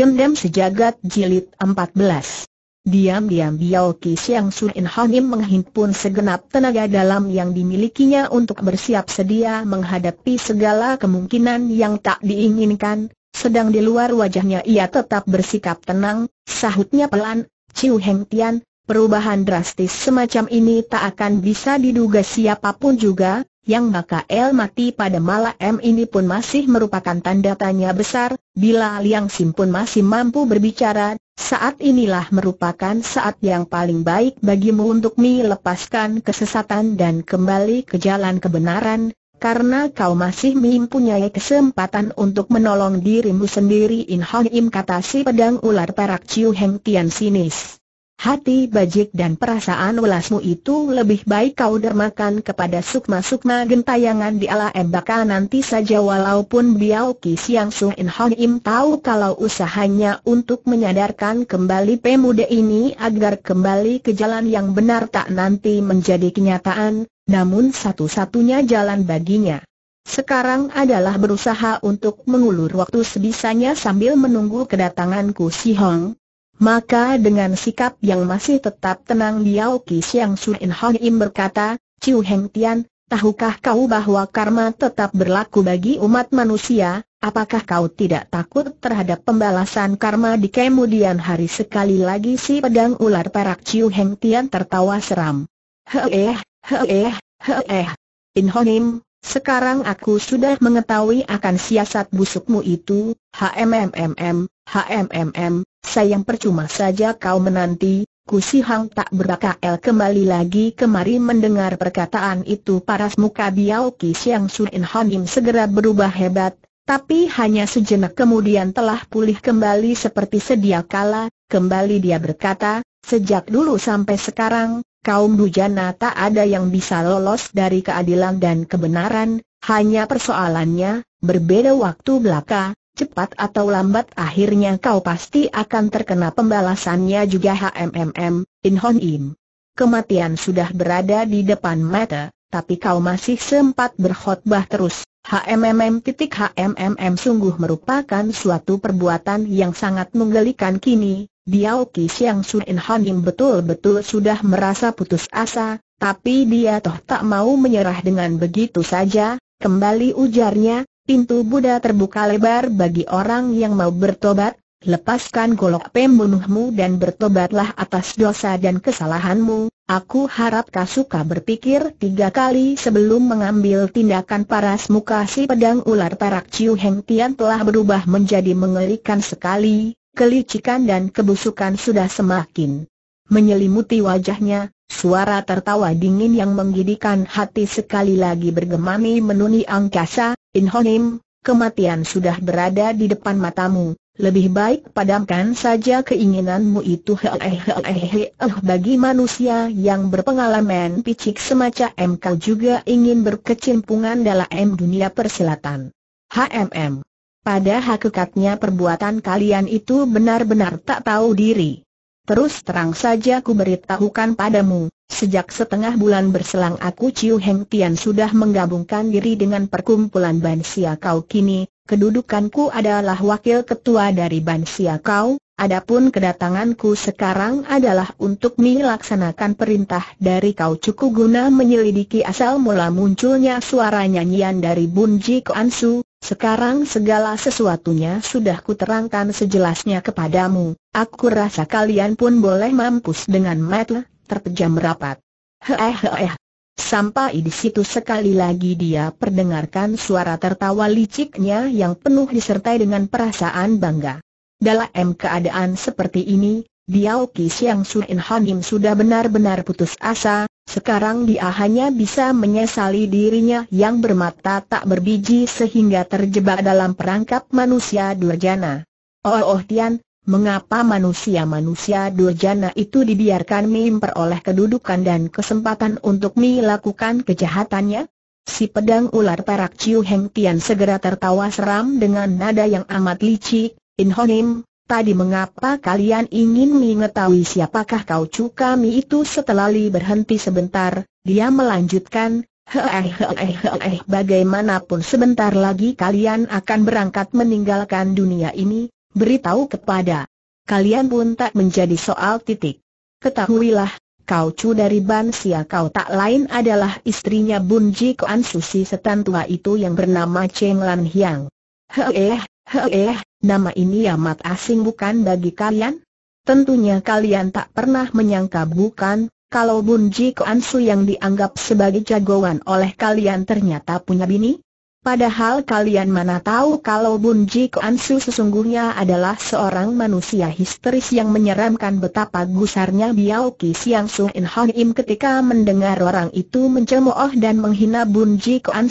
Dendam Sejagat Jilid 14 Diam-diam Biao Ki Siang Sun In Hanim menghimpun segenap tenaga dalam yang dimilikinya untuk bersiap sedia menghadapi segala kemungkinan yang tak diinginkan, sedang di luar wajahnya ia tetap bersikap tenang, sahutnya pelan, Ciu Heng Tian, perubahan drastis semacam ini tak akan bisa diduga siapapun juga, yang maka El mati pada malam ini pun masih merupakan tanda tanya besar, bila Liang Sim pun masih mampu berbicara, saat inilah merupakan saat yang paling baik bagimu untuk melepaskan kesesatan dan kembali ke jalan kebenaran, karena kau masih mempunyai kesempatan untuk menolong dirimu sendiri In Hong Im kata si pedang ular perak Ciu Heng Tian Sinis. Hati bajik dan perasaan welasmu itu lebih baik kau dermakan kepada sukma-sukma gentayangan di ala embaka nanti saja walaupun Biao Ki Siang suh In Hoon Im tahu kalau usahanya untuk menyadarkan kembali pemuda ini agar kembali ke jalan yang benar tak nanti menjadi kenyataan, namun satu-satunya jalan baginya. Sekarang adalah berusaha untuk mengulur waktu sebisanya sambil menunggu kedatanganku Si Hong maka dengan sikap yang masih tetap tenang Biao Ki Siang Sun In Hong Im berkata, Chiu Heng Tian, tahukah kau bahwa karma tetap berlaku bagi umat manusia, apakah kau tidak takut terhadap pembalasan karma di kemudian hari sekali lagi si pedang ular perak Chiu Heng Tian tertawa seram. Heeh, heeh, heeh. In Hong Im, sekarang aku sudah mengetahui akan siasat busukmu itu, HMMMM, HMMM, sayang percuma saja kau menanti, Kusi Hang tak berakal kembali lagi kemari mendengar perkataan itu paras muka Biao Ki Siang Suin Hanim segera berubah hebat, tapi hanya sejenak kemudian telah pulih kembali seperti sedia kala, kembali dia berkata, sejak dulu sampai sekarang, kaum bujana tak ada yang bisa lolos dari keadilan dan kebenaran, hanya persoalannya, berbeda waktu belaka, cepat atau lambat akhirnya kau pasti akan terkena pembalasannya juga HMMM, In Hon Im. Kematian sudah berada di depan mata, tapi kau masih sempat berkhotbah terus. HMMM titik HMMM sungguh merupakan suatu perbuatan yang sangat menggelikan kini. Diao Ki Siang Sun In Hon Im betul-betul sudah merasa putus asa, tapi dia toh tak mau menyerah dengan begitu saja, Kembali ujarnya, Pintu Buddha terbuka lebar bagi orang yang mau bertobat, lepaskan golok pembunuhmu dan bertobatlah atas dosa dan kesalahanmu. Aku harap kau suka berpikir tiga kali sebelum mengambil tindakan paras muka si pedang ular perak Ciu Heng Tian telah berubah menjadi mengerikan sekali, kelicikan dan kebusukan sudah semakin menyelimuti wajahnya, Suara tertawa dingin yang menggidikan hati sekali lagi bergemami menuni angkasa, Inhonim, kematian sudah berada di depan matamu, lebih baik padamkan saja keinginanmu itu eh. bagi manusia yang berpengalaman picik semacam kau juga ingin berkecimpungan dalam dunia persilatan. HMM. Pada hakikatnya perbuatan kalian itu benar-benar tak tahu diri. Terus terang saja ku beritahukan padamu, sejak setengah bulan berselang aku Ciu Heng Tian sudah menggabungkan diri dengan perkumpulan Bansia Kau kini, kedudukanku adalah wakil ketua dari Bansia Kau, adapun kedatanganku sekarang adalah untuk melaksanakan perintah dari Kau cukup guna menyelidiki asal mula munculnya suara nyanyian dari Bunji Koansu, sekarang segala sesuatunya sudah kuterangkan sejelasnya kepadamu, aku rasa kalian pun boleh mampus dengan metle, terpejam rapat. Hehehe. Sampai di situ sekali lagi dia perdengarkan suara tertawa liciknya yang penuh disertai dengan perasaan bangga. Dalam keadaan seperti ini, Diao Qi Xiang Su In Hanim sudah benar-benar putus asa, sekarang dia hanya bisa menyesali dirinya yang bermata tak berbiji sehingga terjebak dalam perangkap manusia durjana. Oh, oh Tian, mengapa manusia-manusia durjana itu dibiarkan memperoleh kedudukan dan kesempatan untuk melakukan kejahatannya? Si pedang ular perak Ciu Heng Tian segera tertawa seram dengan nada yang amat licik, In Honim, Tadi mengapa kalian ingin mengetahui siapakah kau kami itu setelah Li berhenti sebentar, dia melanjutkan, eh, eh, eh, bagaimanapun sebentar lagi kalian akan berangkat meninggalkan dunia ini, beritahu kepada kalian pun tak menjadi soal titik. Ketahuilah, kau cu dari Bansia kau tak lain adalah istrinya Bunji Kuan Susi setan tua itu yang bernama Cheng Lan Hiang. Heh, Eh, nama ini amat asing bukan bagi kalian? Tentunya kalian tak pernah menyangka bukan, kalau Bun Ji Kuan yang dianggap sebagai jagoan oleh kalian ternyata punya bini? Padahal kalian mana tahu kalau Bun Ji Kuan sesungguhnya adalah seorang manusia histeris yang menyeramkan betapa gusarnya Biao Ki Siang Su In Hong Im ketika mendengar orang itu mencemooh dan menghina Bun Ji Kuan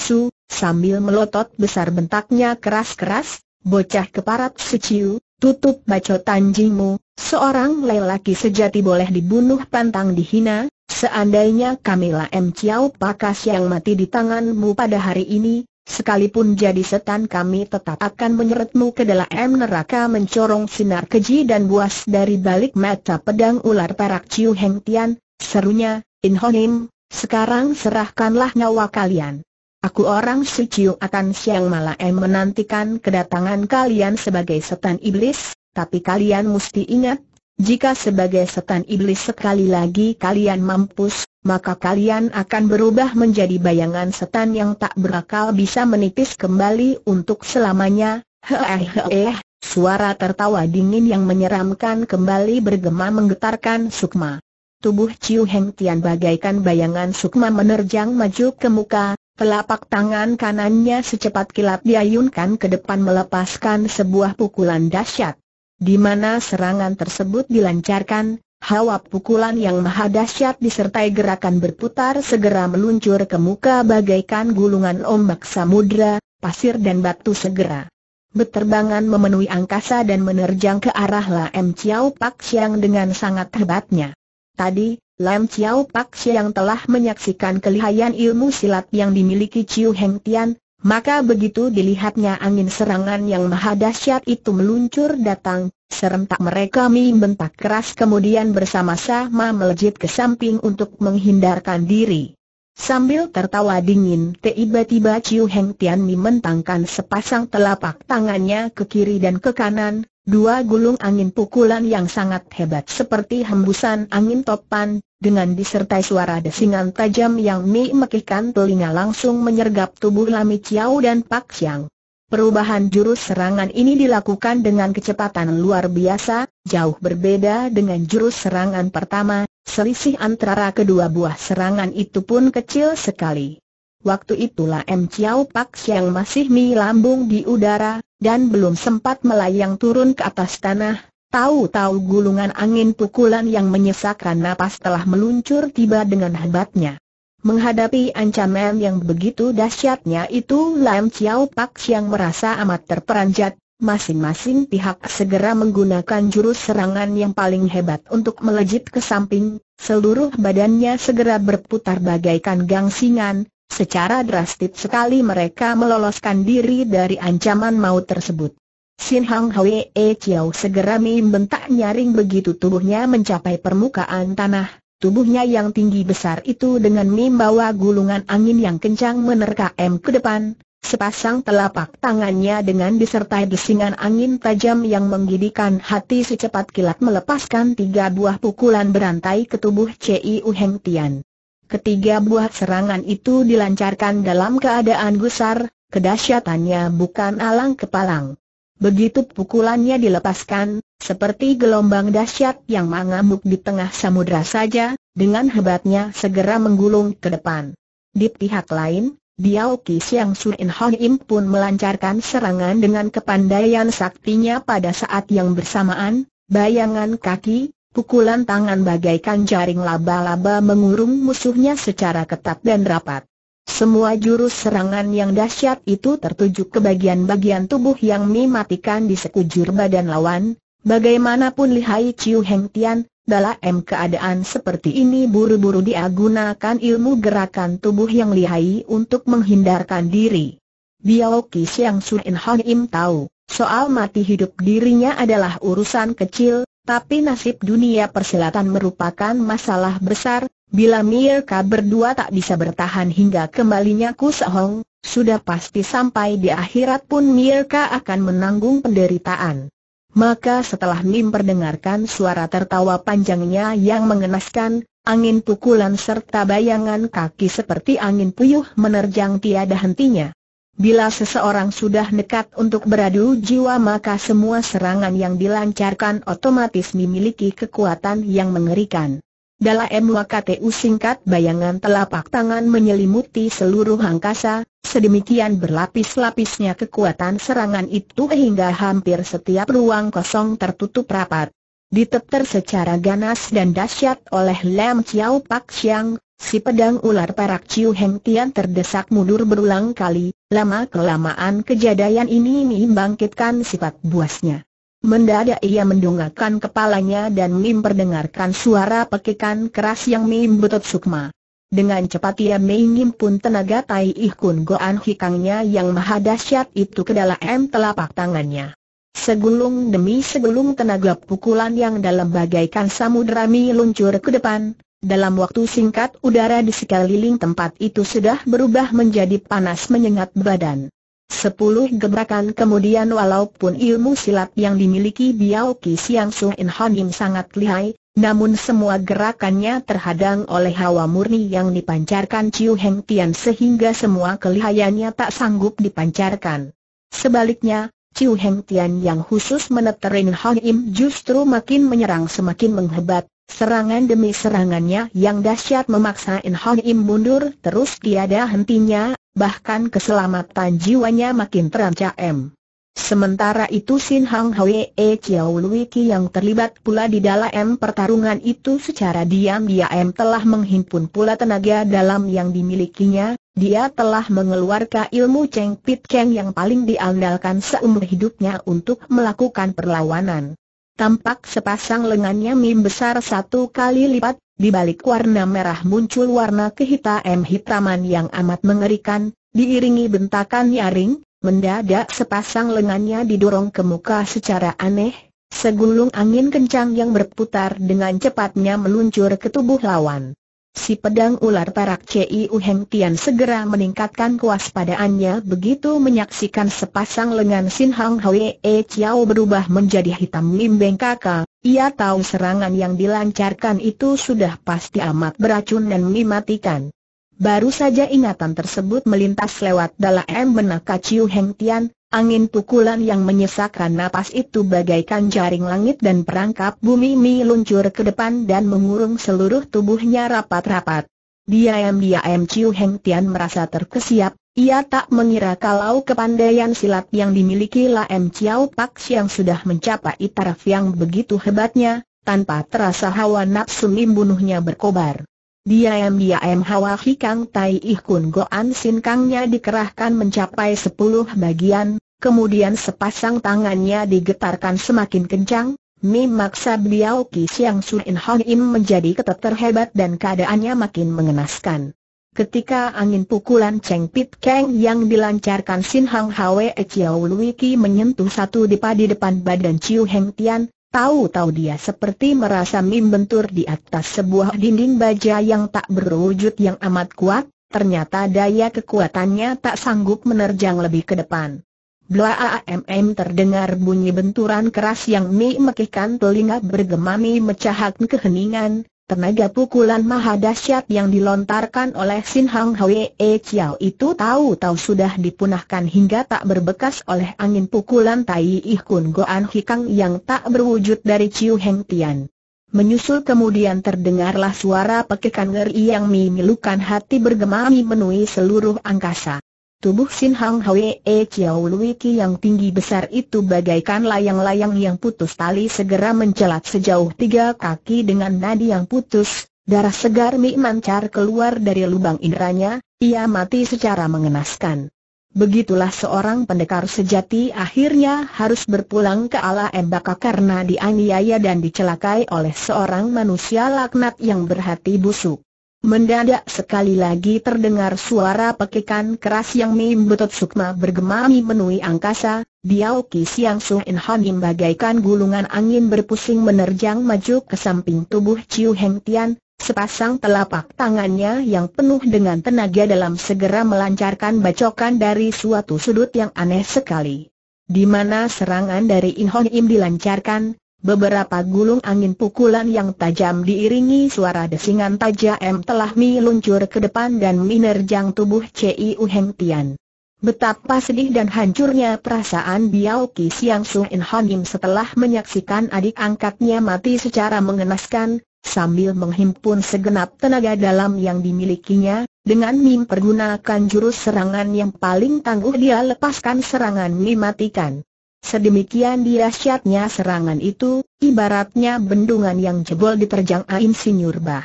sambil melotot besar bentaknya keras-keras, bocah keparat suciu, tutup bacot tanjimu. seorang lelaki sejati boleh dibunuh pantang dihina, seandainya Kamila M. Chiao Pakas yang mati di tanganmu pada hari ini, sekalipun jadi setan kami tetap akan menyeretmu ke dalam neraka mencorong sinar keji dan buas dari balik mata pedang ular perak Ciu Heng Tian, serunya, In Honim, sekarang serahkanlah nyawa kalian. Aku orang Suciu akan Siang Malaem menantikan kedatangan kalian sebagai setan iblis, tapi kalian mesti ingat, jika sebagai setan iblis sekali lagi kalian mampus, maka kalian akan berubah menjadi bayangan setan yang tak berakal bisa menipis kembali untuk selamanya. Heh suara tertawa dingin yang menyeramkan kembali bergema menggetarkan Sukma. Tubuh Ciu Heng Tian bagaikan bayangan Sukma menerjang maju ke muka, Telapak tangan kanannya secepat kilat diayunkan ke depan melepaskan sebuah pukulan dahsyat. Di mana serangan tersebut dilancarkan, hawa pukulan yang maha dahsyat disertai gerakan berputar segera meluncur ke muka bagaikan gulungan ombak samudra, pasir dan batu segera. Beterbangan memenuhi angkasa dan menerjang ke arah M. Chiao Pak Siang dengan sangat hebatnya. Tadi, Lam Chiao Pak yang telah menyaksikan kelihayan ilmu silat yang dimiliki Chiu Heng Tian, maka begitu dilihatnya angin serangan yang maha dahsyat itu meluncur datang, serentak mereka membentak keras kemudian bersama-sama melejit ke samping untuk menghindarkan diri. Sambil tertawa dingin, tiba-tiba Chiu Heng Tian mentangkan sepasang telapak tangannya ke kiri dan ke kanan, dua gulung angin pukulan yang sangat hebat seperti hembusan angin topan, dengan disertai suara desingan tajam yang Mi mekikan telinga langsung menyergap tubuh Lami Chiao dan Pak Xiang. Perubahan jurus serangan ini dilakukan dengan kecepatan luar biasa, jauh berbeda dengan jurus serangan pertama, selisih antara kedua buah serangan itu pun kecil sekali. Waktu itulah M. Chiao Pak Xiang masih Mi lambung di udara, dan belum sempat melayang turun ke atas tanah, Tahu-tahu gulungan angin pukulan yang menyesakkan napas telah meluncur tiba dengan hebatnya. Menghadapi ancaman yang begitu dahsyatnya itu Lam Chiao Pak siang merasa amat terperanjat, masing-masing pihak segera menggunakan jurus serangan yang paling hebat untuk melejit ke samping, seluruh badannya segera berputar bagaikan gangsingan, secara drastis sekali mereka meloloskan diri dari ancaman maut tersebut. Sin Hang Hwee Chiao segera membentak nyaring begitu tubuhnya mencapai permukaan tanah. Tubuhnya yang tinggi besar itu dengan membawa gulungan angin yang kencang menerka M ke depan. Sepasang telapak tangannya dengan disertai desingan angin tajam yang menggidikan hati secepat kilat melepaskan tiga buah pukulan berantai ke tubuh Ciu Heng Tian. Ketiga buah serangan itu dilancarkan dalam keadaan gusar, kedahsyatannya bukan alang kepalang. Begitu pukulannya dilepaskan, seperti gelombang dahsyat yang mengamuk di tengah samudra saja, dengan hebatnya segera menggulung ke depan. Di pihak lain, Biao Ki Siang Sun In Im pun melancarkan serangan dengan kepandaian saktinya pada saat yang bersamaan, bayangan kaki, pukulan tangan bagaikan jaring laba-laba mengurung musuhnya secara ketat dan rapat. Semua jurus serangan yang dahsyat itu tertuju ke bagian-bagian tubuh yang mematikan di sekujur badan lawan, bagaimanapun lihai Ciu Heng Tian, dalam keadaan seperti ini buru-buru dia gunakan ilmu gerakan tubuh yang lihai untuk menghindarkan diri. Biao yang Siang Su In Hong Im tahu, soal mati hidup dirinya adalah urusan kecil, tapi nasib dunia persilatan merupakan masalah besar, bila mereka berdua tak bisa bertahan hingga kembalinya Kusahong, sudah pasti sampai di akhirat pun mereka akan menanggung penderitaan. Maka setelah Mim perdengarkan suara tertawa panjangnya yang mengenaskan, angin pukulan serta bayangan kaki seperti angin puyuh menerjang tiada hentinya. Bila seseorang sudah nekat untuk beradu jiwa maka semua serangan yang dilancarkan otomatis memiliki kekuatan yang mengerikan. Dalam MWKTU singkat bayangan telapak tangan menyelimuti seluruh angkasa, sedemikian berlapis-lapisnya kekuatan serangan itu hingga hampir setiap ruang kosong tertutup rapat. Ditepter secara ganas dan dahsyat oleh Lam Chiao Pak Siang. Si pedang ular perak Ciu Heng Tian terdesak mundur berulang kali, lama-kelamaan kejadian ini membangkitkan sifat buasnya. Mendadak ia mendongakkan kepalanya dan memperdengarkan suara pekikan keras yang membutut sukma. Dengan cepat ia mengimpun tenaga Tai Ih Goan Hikangnya yang maha dahsyat itu ke dalam telapak tangannya. Segulung demi segulung tenaga pukulan yang dalam bagaikan samudera meluncur ke depan, dalam waktu singkat udara di sekeliling tempat itu sudah berubah menjadi panas menyengat badan. Sepuluh gebrakan kemudian walaupun ilmu silat yang dimiliki Biao Ki Siang Su In Hanim sangat lihai, namun semua gerakannya terhadang oleh hawa murni yang dipancarkan Chiu Heng Tian sehingga semua kelihayannya tak sanggup dipancarkan. Sebaliknya, Chiu Heng Tian yang khusus meneterin Hong Im justru makin menyerang semakin menghebat, Serangan demi serangannya yang dahsyat memaksa In Im mundur terus tiada hentinya, bahkan keselamatan jiwanya makin terancam. Sementara itu Sin Hang Hwee Chiao Lui Ki yang terlibat pula di dalam pertarungan itu secara diam-diam telah menghimpun pula tenaga dalam yang dimilikinya, dia telah mengeluarkan ilmu Cheng Pit Keng yang paling diandalkan seumur hidupnya untuk melakukan perlawanan. Tampak sepasang lengannya mim besar satu kali lipat, di balik warna merah muncul warna kehitam-hitaman yang amat mengerikan, diiringi bentakan nyaring, mendadak sepasang lengannya didorong ke muka secara aneh, segulung angin kencang yang berputar dengan cepatnya meluncur ke tubuh lawan. Si pedang ular Parak Ciu Uheng Tian segera meningkatkan kewaspadaannya begitu menyaksikan sepasang lengan Sin Hang Hwee Chiao berubah menjadi hitam limbeng kakak. Ia tahu serangan yang dilancarkan itu sudah pasti amat beracun dan mematikan. Baru saja ingatan tersebut melintas lewat dalam benak Ciu Heng Tian, Angin pukulan yang menyesakkan napas itu bagaikan jaring langit dan perangkap bumi Mi luncur ke depan dan mengurung seluruh tubuhnya rapat-rapat. Dia Dia diam Chiu Heng Tian merasa terkesiap, ia tak mengira kalau kepandaian silat yang dimiliki M Chiao Pak yang sudah mencapai taraf yang begitu hebatnya, tanpa terasa hawa nafsu membunuhnya berkobar. Diam-diam Hawa Hikang Tai Ih Kun Goan Sin Kangnya dikerahkan mencapai sepuluh bagian, kemudian sepasang tangannya digetarkan semakin kencang, memaksa beliau Ki Siang Sun In hong Im menjadi ketat terhebat dan keadaannya makin mengenaskan. Ketika angin pukulan Cheng Pit Keng yang dilancarkan Sin Hang Hwe Chiao Lui Ki menyentuh satu dipa di depan badan Chiu Heng Tian, Tahu-tahu dia seperti merasa membentur di atas sebuah dinding baja yang tak berwujud yang amat kuat, ternyata daya kekuatannya tak sanggup menerjang lebih ke depan. AAMM terdengar bunyi benturan keras yang mekihkan telinga bergemami mecahak keheningan, Tenaga pukulan maha dahsyat yang dilontarkan oleh Sin Hang Hwee Chiao itu tahu-tahu sudah dipunahkan hingga tak berbekas oleh angin pukulan Tai Ih Kun Goan Hikang yang tak berwujud dari Chiu Heng Tian. Menyusul kemudian terdengarlah suara pekikan ngeri yang memilukan hati bergema memenuhi seluruh angkasa. Tubuh Sin Hang Hwee Chiao Ki yang tinggi besar itu bagaikan layang-layang yang putus tali segera mencelat sejauh tiga kaki dengan nadi yang putus, darah segar Mi mancar keluar dari lubang indranya, ia mati secara mengenaskan. Begitulah seorang pendekar sejati akhirnya harus berpulang ke ala Embaka karena dianiaya dan dicelakai oleh seorang manusia laknat yang berhati busuk. Mendadak sekali lagi terdengar suara pekikan keras yang membetot sukma bergema menui angkasa, Biao Ki Siang In Hanim bagaikan gulungan angin berpusing menerjang maju ke samping tubuh Ciu Heng Tian, sepasang telapak tangannya yang penuh dengan tenaga dalam segera melancarkan bacokan dari suatu sudut yang aneh sekali. Di mana serangan dari In Hon Im dilancarkan, Beberapa gulung angin pukulan yang tajam diiringi suara desingan tajam telah meluncur ke depan dan menerjang tubuh Ciu Heng Tian. Betapa sedih dan hancurnya perasaan Biao Ki Siang In Hanim setelah menyaksikan adik angkatnya mati secara mengenaskan, sambil menghimpun segenap tenaga dalam yang dimilikinya, dengan mim pergunakan jurus serangan yang paling tangguh dia lepaskan serangan matikan. Sedemikian dahsyatnya serangan itu, ibaratnya bendungan yang jebol diterjang Aim Sinyur Bah.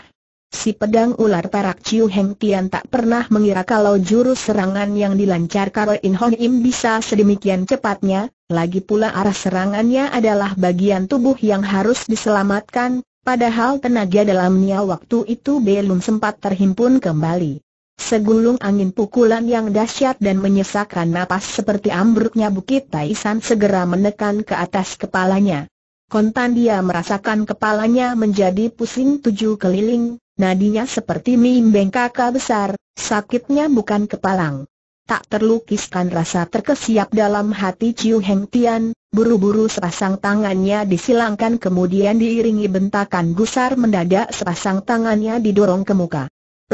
Si pedang ular perak Ciu Heng Tian tak pernah mengira kalau jurus serangan yang dilancarkan In Hong Im bisa sedemikian cepatnya, lagi pula arah serangannya adalah bagian tubuh yang harus diselamatkan, padahal tenaga dalamnya waktu itu belum sempat terhimpun kembali. Segulung angin pukulan yang dahsyat dan menyesakkan napas seperti ambruknya bukit Taisan segera menekan ke atas kepalanya. Kontan dia merasakan kepalanya menjadi pusing tujuh keliling, nadinya seperti mimbeng kakak besar, sakitnya bukan kepalang. Tak terlukiskan rasa terkesiap dalam hati Ciu Heng Tian, buru-buru sepasang tangannya disilangkan kemudian diiringi bentakan gusar mendadak sepasang tangannya didorong ke muka.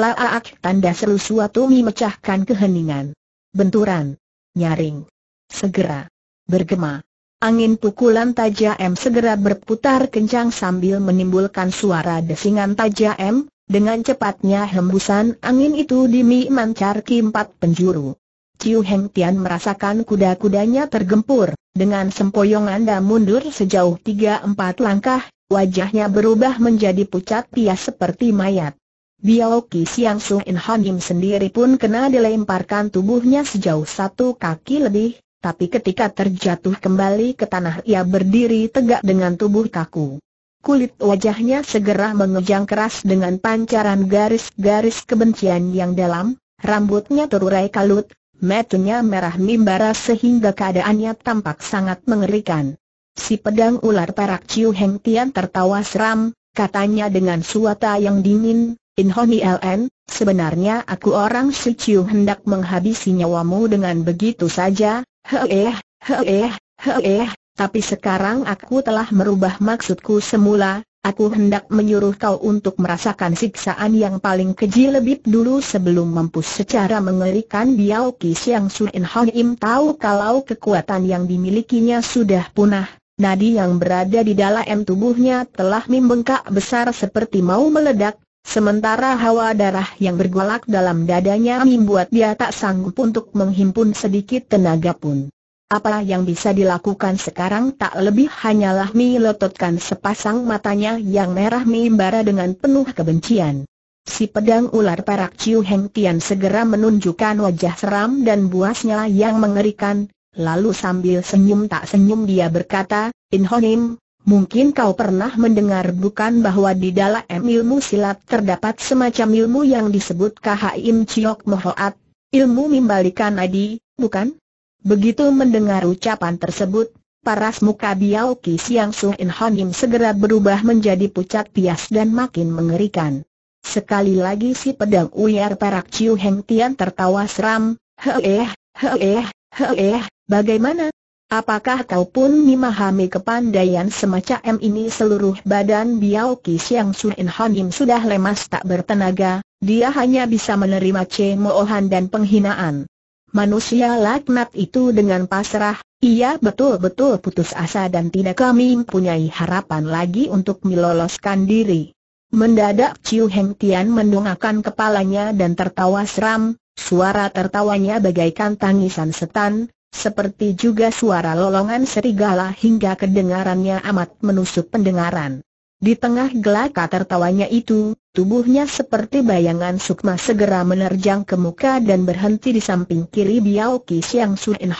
Laak tanda seru suatu memecahkan keheningan. Benturan. Nyaring. Segera. Bergema. Angin pukulan tajam segera berputar kencang sambil menimbulkan suara desingan tajam, dengan cepatnya hembusan angin itu dimi mancar ke empat penjuru. Ciu Heng Tian merasakan kuda-kudanya tergempur, dengan sempoyongan dan mundur sejauh tiga empat langkah, wajahnya berubah menjadi pucat pias seperti mayat. Biao Ki Siang Sung In Han Yim sendiri pun kena dilemparkan tubuhnya sejauh satu kaki lebih, tapi ketika terjatuh kembali ke tanah ia berdiri tegak dengan tubuh kaku. Kulit wajahnya segera mengejang keras dengan pancaran garis-garis kebencian yang dalam, rambutnya terurai kalut, matanya merah mimbara sehingga keadaannya tampak sangat mengerikan. Si pedang ular perak Ciu Heng Tian tertawa seram, katanya dengan suara yang dingin, In Honi LN, sebenarnya aku orang Suciu hendak menghabisi nyawamu dengan begitu saja, heeh, heeh, heeh, tapi sekarang aku telah merubah maksudku semula, Aku hendak menyuruh kau untuk merasakan siksaan yang paling keji lebih dulu sebelum mampus secara mengerikan Biao Ki Siang In Hong Im tahu kalau kekuatan yang dimilikinya sudah punah. Nadi yang berada di dalam tubuhnya telah membengkak besar seperti mau meledak, Sementara hawa darah yang bergolak dalam dadanya membuat dia tak sanggup untuk menghimpun sedikit tenaga pun. Apa yang bisa dilakukan sekarang tak lebih hanyalah melototkan sepasang matanya yang merah membara dengan penuh kebencian. Si pedang ular perak Ciu Heng Tian segera menunjukkan wajah seram dan buasnya yang mengerikan, lalu sambil senyum tak senyum dia berkata, Inhonim, Mungkin kau pernah mendengar bukan bahwa di dalam ilmu silat terdapat semacam ilmu yang disebut Kahim Chiok Mohoat, ilmu membalikan adi, bukan? Begitu mendengar ucapan tersebut, paras muka Biao Ki Siang Su In Honim segera berubah menjadi pucat pias dan makin mengerikan. Sekali lagi si pedang Uyar Parak Ciu Heng Tian tertawa seram, heeh, heeh, heeh, bagaimana, Apakah kau pun memahami kepandaian semacam ini seluruh badan Biao Ki Siang Suin Im sudah lemas tak bertenaga, dia hanya bisa menerima cemoohan dan penghinaan. Manusia laknat itu dengan pasrah, ia betul-betul putus asa dan tidak kami mempunyai harapan lagi untuk meloloskan diri. Mendadak Chiu Heng Tian mendongakkan kepalanya dan tertawa seram, suara tertawanya bagaikan tangisan setan, seperti juga suara lolongan serigala hingga kedengarannya amat menusuk pendengaran. Di tengah gelaka tertawanya itu, tubuhnya seperti bayangan sukma segera menerjang ke muka dan berhenti di samping kiri Biao Ki Siang Sun In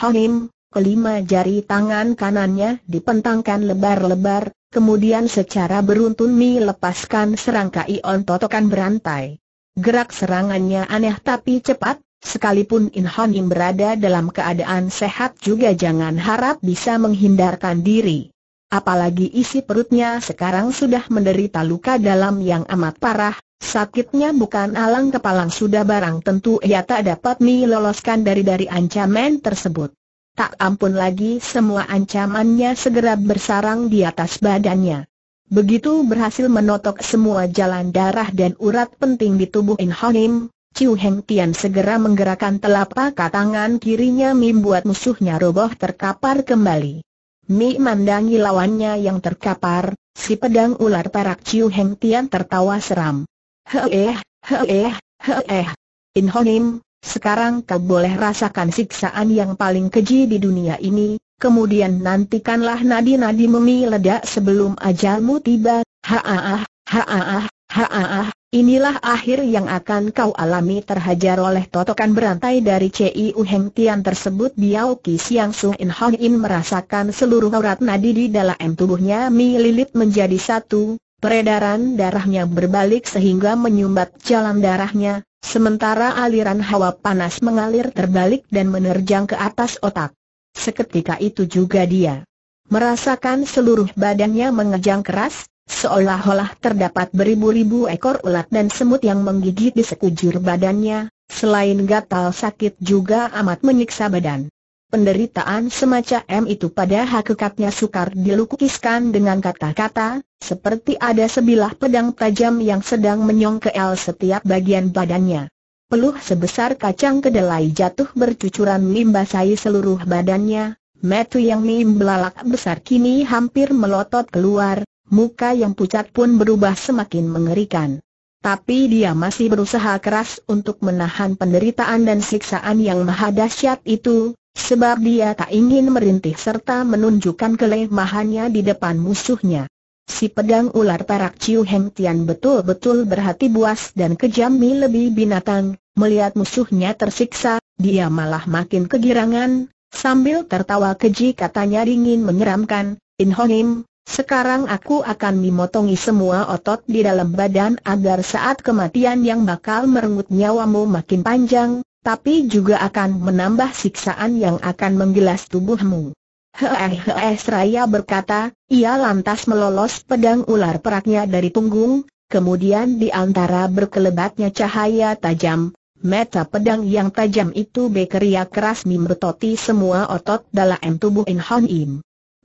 kelima jari tangan kanannya dipentangkan lebar-lebar, kemudian secara beruntun melepaskan serangkai on totokan berantai. Gerak serangannya aneh tapi cepat, Sekalipun Inhanim berada dalam keadaan sehat juga jangan harap bisa menghindarkan diri. Apalagi isi perutnya sekarang sudah menderita luka dalam yang amat parah, sakitnya bukan alang kepalang sudah barang tentu ia tak dapat meloloskan dari dari ancaman tersebut. Tak ampun lagi semua ancamannya segera bersarang di atas badannya. Begitu berhasil menotok semua jalan darah dan urat penting di tubuh Inhanim, Ciu Heng Tian segera menggerakkan telapak tangan kirinya membuat musuhnya roboh terkapar kembali. Mi mandangi lawannya yang terkapar, si pedang ular perak Ciu Heng Tian tertawa seram. Heeh, heeh, heeh. In Inhonim, sekarang kau boleh rasakan siksaan yang paling keji di dunia ini, kemudian nantikanlah nadi-nadi memi ledak sebelum ajalmu tiba. Haaah, haaah, haaah. Inilah akhir yang akan kau alami terhajar oleh totokan berantai dari U Heng Tian tersebut Biao Ki Siang Sung In Hong In merasakan seluruh urat nadi di dalam tubuhnya melilit menjadi satu, peredaran darahnya berbalik sehingga menyumbat jalan darahnya, sementara aliran hawa panas mengalir terbalik dan menerjang ke atas otak. Seketika itu juga dia merasakan seluruh badannya mengejang keras, Seolah-olah terdapat beribu-ribu ekor ulat dan semut yang menggigit di sekujur badannya, selain gatal sakit juga amat menyiksa badan. Penderitaan semacam itu pada hakikatnya sukar dilukiskan dengan kata-kata, seperti ada sebilah pedang tajam yang sedang menyongkel setiap bagian badannya. Peluh sebesar kacang kedelai jatuh bercucuran membasahi seluruh badannya, metu yang membelalak besar kini hampir melotot keluar, muka yang pucat pun berubah semakin mengerikan. Tapi dia masih berusaha keras untuk menahan penderitaan dan siksaan yang maha dahsyat itu, sebab dia tak ingin merintih serta menunjukkan kelemahannya di depan musuhnya. Si pedang ular perak Ciu Heng Tian betul-betul berhati buas dan kejam lebih binatang, melihat musuhnya tersiksa, dia malah makin kegirangan, sambil tertawa keji katanya dingin menyeramkan, In Ho sekarang aku akan memotongi semua otot di dalam badan agar saat kematian yang bakal merenggut nyawamu makin panjang, tapi juga akan menambah siksaan yang akan menggilas tubuhmu. Hehehe Sraya berkata, ia lantas melolos pedang ular peraknya dari punggung, kemudian di antara berkelebatnya cahaya tajam, meta pedang yang tajam itu bekerja keras membertoti semua otot dalam tubuh Inhon Im.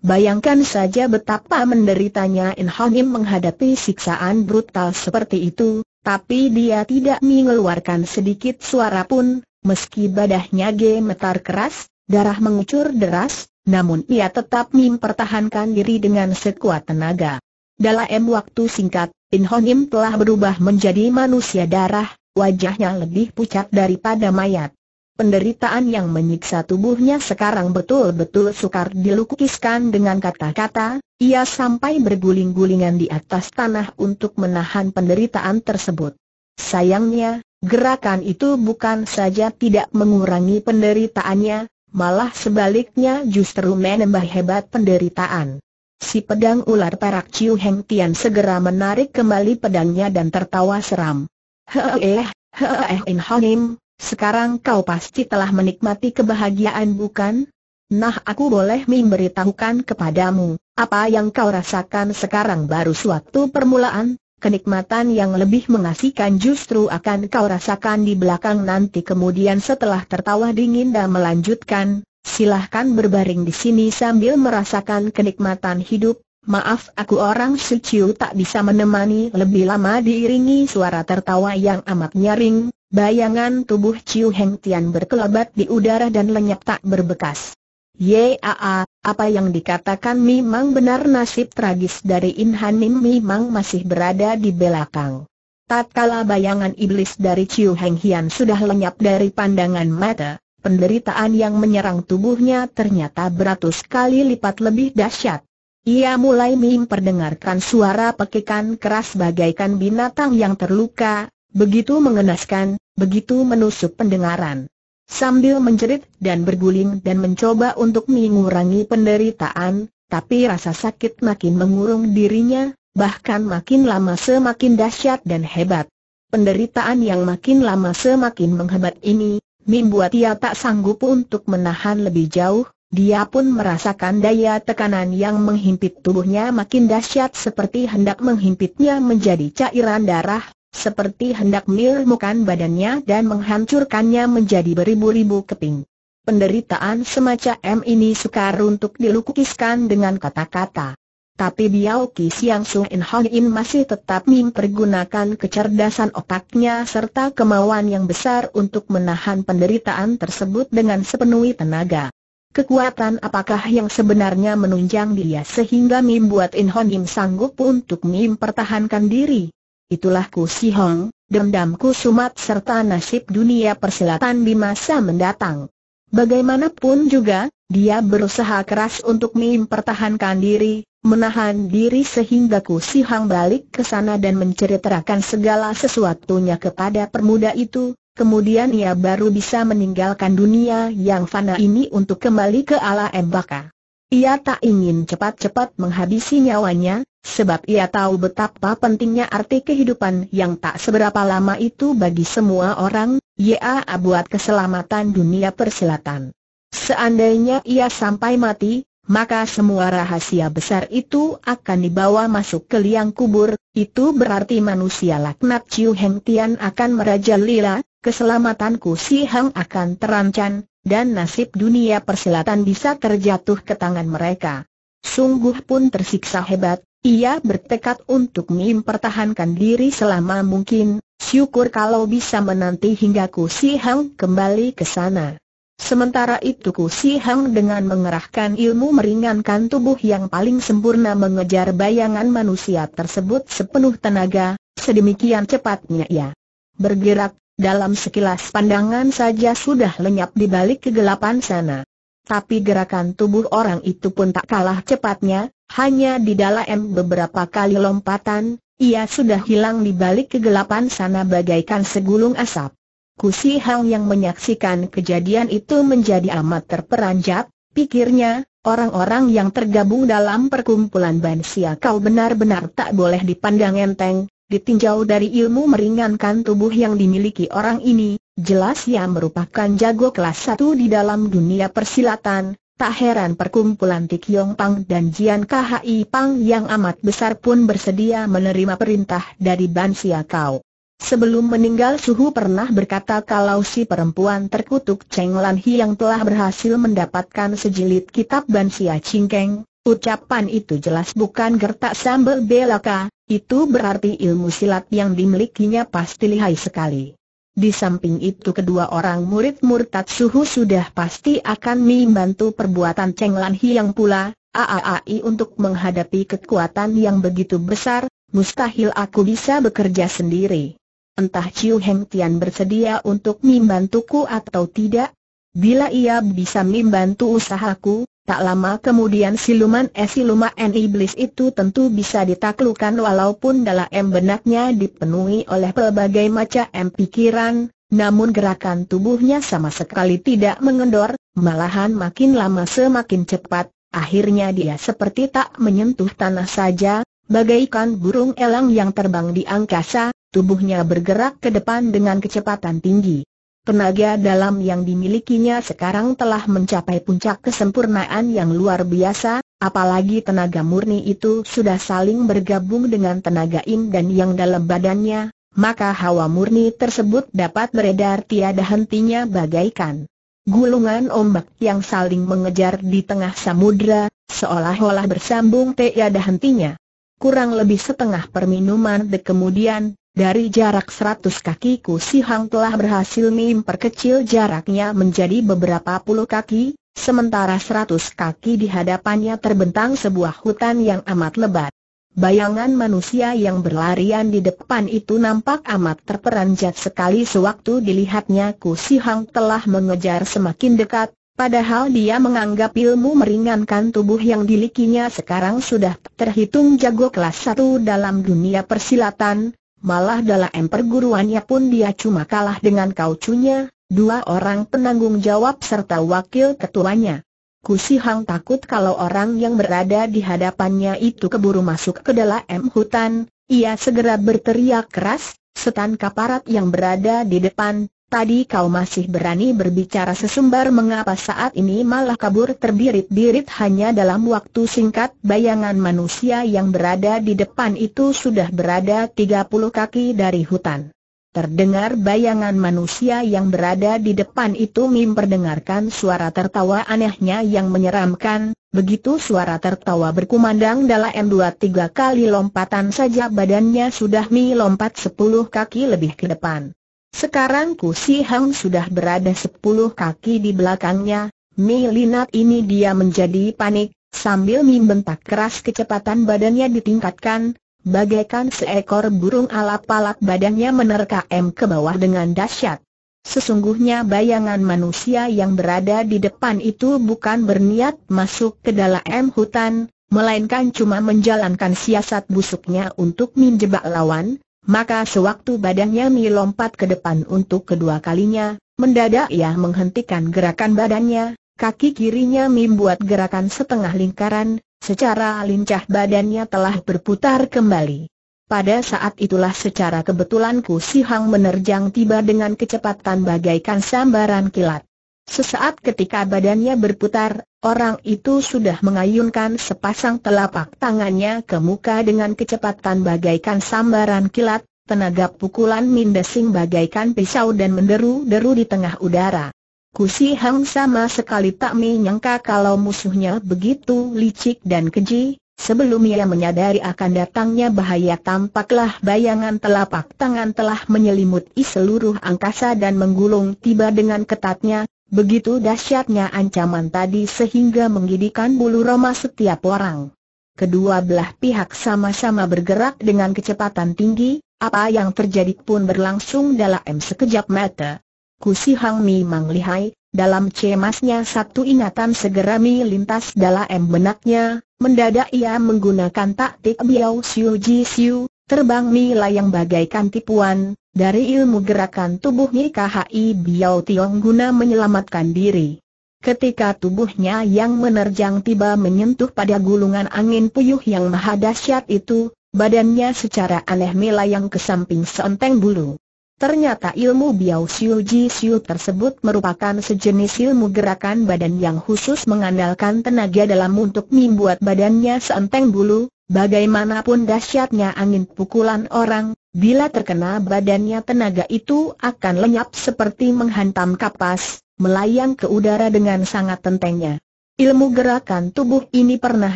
Bayangkan saja betapa menderitanya In Hanim menghadapi siksaan brutal seperti itu, tapi dia tidak mengeluarkan sedikit suara pun, meski badannya gemetar keras, darah mengucur deras, namun ia tetap mempertahankan diri dengan sekuat tenaga. Dalam waktu singkat, In Hanim telah berubah menjadi manusia darah, wajahnya lebih pucat daripada mayat. Penderitaan yang menyiksa tubuhnya sekarang betul-betul sukar dilukiskan dengan kata-kata, ia sampai berguling-gulingan di atas tanah untuk menahan penderitaan tersebut. Sayangnya, gerakan itu bukan saja tidak mengurangi penderitaannya, malah sebaliknya justru menambah hebat penderitaan. Si pedang ular perak Ciu Heng Tian segera menarik kembali pedangnya dan tertawa seram. Heeh, heeh, in Hanim, sekarang kau pasti telah menikmati kebahagiaan bukan? Nah aku boleh memberitahukan kepadamu, apa yang kau rasakan sekarang baru suatu permulaan, kenikmatan yang lebih mengasihkan justru akan kau rasakan di belakang nanti kemudian setelah tertawa dingin dan melanjutkan, silahkan berbaring di sini sambil merasakan kenikmatan hidup, Maaf aku orang suciu tak bisa menemani lebih lama diiringi suara tertawa yang amat nyaring, bayangan tubuh Ciu Heng Tian berkelebat di udara dan lenyap tak berbekas. Yaa, apa yang dikatakan memang benar nasib tragis dari In Hanim memang masih berada di belakang. Tatkala bayangan iblis dari Ciu Heng Hian sudah lenyap dari pandangan mata, penderitaan yang menyerang tubuhnya ternyata beratus kali lipat lebih dahsyat. Ia mulai memperdengarkan suara pekikan keras bagaikan binatang yang terluka, begitu mengenaskan, begitu menusuk pendengaran. Sambil menjerit dan berguling dan mencoba untuk mengurangi penderitaan, tapi rasa sakit makin mengurung dirinya, bahkan makin lama semakin dahsyat dan hebat. Penderitaan yang makin lama semakin menghebat ini, membuat ia tak sanggup untuk menahan lebih jauh, dia pun merasakan daya tekanan yang menghimpit tubuhnya makin dahsyat seperti hendak menghimpitnya menjadi cairan darah, seperti hendak menemukan badannya dan menghancurkannya menjadi beribu-ribu keping. Penderitaan semacam ini sukar untuk dilukiskan dengan kata-kata. Tapi Biao Ki Siang Su In Hong In masih tetap mempergunakan kecerdasan otaknya serta kemauan yang besar untuk menahan penderitaan tersebut dengan sepenuh tenaga. Kekuatan apakah yang sebenarnya menunjang dia sehingga Mim buat In Hon Im sanggup untuk Mim pertahankan diri? Itulah Ku Si Hong, dendamku sumat serta nasib dunia persilatan di masa mendatang. Bagaimanapun juga, dia berusaha keras untuk Mim pertahankan diri, menahan diri sehingga Ku Si Hong balik ke sana dan menceritakan segala sesuatunya kepada permuda itu, kemudian ia baru bisa meninggalkan dunia yang fana ini untuk kembali ke ala embaka. Ia tak ingin cepat-cepat menghabisi nyawanya, sebab ia tahu betapa pentingnya arti kehidupan yang tak seberapa lama itu bagi semua orang, ya buat keselamatan dunia persilatan. Seandainya ia sampai mati, maka semua rahasia besar itu akan dibawa masuk ke liang kubur, itu berarti manusia laknat Ciu Heng Tian akan merajalela, keselamatanku Si Hang akan terancam, dan nasib dunia perselatan bisa terjatuh ke tangan mereka. Sungguh pun tersiksa hebat, ia bertekad untuk mempertahankan diri selama mungkin, syukur kalau bisa menanti hingga Ku Si Hang kembali ke sana. Sementara itu Ku Si Hang dengan mengerahkan ilmu meringankan tubuh yang paling sempurna mengejar bayangan manusia tersebut sepenuh tenaga, sedemikian cepatnya ia bergerak, dalam sekilas pandangan saja sudah lenyap di balik kegelapan sana. Tapi gerakan tubuh orang itu pun tak kalah cepatnya, hanya di dalam beberapa kali lompatan, ia sudah hilang di balik kegelapan sana bagaikan segulung asap. Kusi Hang yang menyaksikan kejadian itu menjadi amat terperanjat, pikirnya, Orang-orang yang tergabung dalam perkumpulan Bansia kau benar-benar tak boleh dipandang enteng, Ditinjau dari ilmu meringankan tubuh yang dimiliki orang ini, jelas ia merupakan jago kelas satu di dalam dunia persilatan, Tak heran perkumpulan Yong Pang dan Jian KHI Pang yang amat besar pun bersedia menerima perintah dari Ban Sia Kau. Sebelum meninggal Suhu pernah berkata kalau si perempuan terkutuk Cheng Lan Hi yang telah berhasil mendapatkan sejilid kitab Ban Sia Chingkeng, Ucapan itu jelas bukan gertak sambal belaka, itu berarti ilmu silat yang dimilikinya pasti lihai sekali. Di samping itu kedua orang murid murtad suhu sudah pasti akan membantu perbuatan Cheng Lan Hiang pula, AAAI untuk menghadapi kekuatan yang begitu besar, mustahil aku bisa bekerja sendiri. Entah Chiu Heng Tian bersedia untuk membantuku atau tidak, Bila ia bisa membantu usahaku, Tak lama kemudian siluman es eh, siluman eh, iblis itu tentu bisa ditaklukkan walaupun dalam eh, benaknya dipenuhi oleh pelbagai macam pikiran, namun gerakan tubuhnya sama sekali tidak mengendor, malahan makin lama semakin cepat, akhirnya dia seperti tak menyentuh tanah saja, bagaikan burung elang yang terbang di angkasa, tubuhnya bergerak ke depan dengan kecepatan tinggi. Tenaga dalam yang dimilikinya sekarang telah mencapai puncak kesempurnaan yang luar biasa, apalagi tenaga murni itu sudah saling bergabung dengan tenaga in dan yang dalam badannya, maka hawa murni tersebut dapat beredar tiada hentinya bagaikan gulungan ombak yang saling mengejar di tengah samudra, seolah-olah bersambung tiada hentinya. Kurang lebih setengah perminuman de kemudian, dari jarak seratus kaki Ku Si Hang telah berhasil memperkecil jaraknya menjadi beberapa puluh kaki, sementara seratus kaki di hadapannya terbentang sebuah hutan yang amat lebat. Bayangan manusia yang berlarian di depan itu nampak amat terperanjat sekali sewaktu dilihatnya Ku Si Hang telah mengejar semakin dekat, padahal dia menganggap ilmu meringankan tubuh yang dilikinya sekarang sudah terhitung jago kelas satu dalam dunia persilatan, Malah dalam perguruannya pun dia cuma kalah dengan kaucunya, dua orang penanggung jawab serta wakil ketuanya. Kusihang takut kalau orang yang berada di hadapannya itu keburu masuk ke dalam hutan, ia segera berteriak keras, setan kaparat yang berada di depan, Tadi kau masih berani berbicara sesumbar mengapa saat ini malah kabur terbirit-birit hanya dalam waktu singkat bayangan manusia yang berada di depan itu sudah berada 30 kaki dari hutan. Terdengar bayangan manusia yang berada di depan itu memperdengarkan suara tertawa anehnya yang menyeramkan, begitu suara tertawa berkumandang dalam dua tiga kali lompatan saja badannya sudah melompat sepuluh kaki lebih ke depan. Sekarang Ku Si Hang sudah berada sepuluh kaki di belakangnya, Mi Linat ini dia menjadi panik, sambil membentak keras kecepatan badannya ditingkatkan, bagaikan seekor burung alap-alap badannya menerka M ke bawah dengan dahsyat. Sesungguhnya bayangan manusia yang berada di depan itu bukan berniat masuk ke dalam hutan, melainkan cuma menjalankan siasat busuknya untuk menjebak lawan, maka sewaktu badannya melompat ke depan untuk kedua kalinya, mendadak ia menghentikan gerakan badannya, kaki kirinya membuat gerakan setengah lingkaran, secara lincah badannya telah berputar kembali. Pada saat itulah secara kebetulan Ku Si Hang menerjang tiba dengan kecepatan bagaikan sambaran kilat. Sesaat ketika badannya berputar, Orang itu sudah mengayunkan sepasang telapak tangannya ke muka dengan kecepatan bagaikan sambaran kilat, tenaga pukulan mindesing bagaikan pisau dan menderu-deru di tengah udara. Kusi Hang sama sekali tak menyangka kalau musuhnya begitu licik dan keji, sebelum ia menyadari akan datangnya bahaya tampaklah bayangan telapak tangan telah menyelimuti seluruh angkasa dan menggulung tiba dengan ketatnya Begitu dahsyatnya ancaman tadi sehingga menggidikan bulu roma setiap orang. Kedua belah pihak sama-sama bergerak dengan kecepatan tinggi, apa yang terjadi pun berlangsung dalam sekejap mata. Kusi Hang Mi Mang lihai, dalam cemasnya satu ingatan segera lintas dalam benaknya, mendadak ia menggunakan taktik Biao Siu Ji Siu, terbang Mi layang bagaikan tipuan, dari ilmu gerakan tubuhnya KHI Biao Tiong guna menyelamatkan diri. Ketika tubuhnya yang menerjang tiba menyentuh pada gulungan angin puyuh yang maha dahsyat itu, badannya secara aneh melayang ke samping seonteng bulu. Ternyata ilmu Biao Siu Ji Xiu tersebut merupakan sejenis ilmu gerakan badan yang khusus mengandalkan tenaga dalam untuk membuat badannya seonteng bulu, bagaimanapun dahsyatnya angin pukulan orang, Bila terkena badannya tenaga itu akan lenyap seperti menghantam kapas, melayang ke udara dengan sangat tentengnya. Ilmu gerakan tubuh ini pernah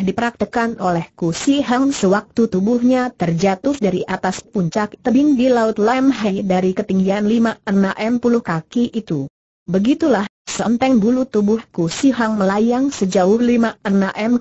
dipraktekan oleh Ku Si Hang sewaktu tubuhnya terjatuh dari atas puncak tebing di Laut Lam Hai dari ketinggian 560 kaki itu. Begitulah Senteng bulu tubuhku si Hang melayang sejauh 5-6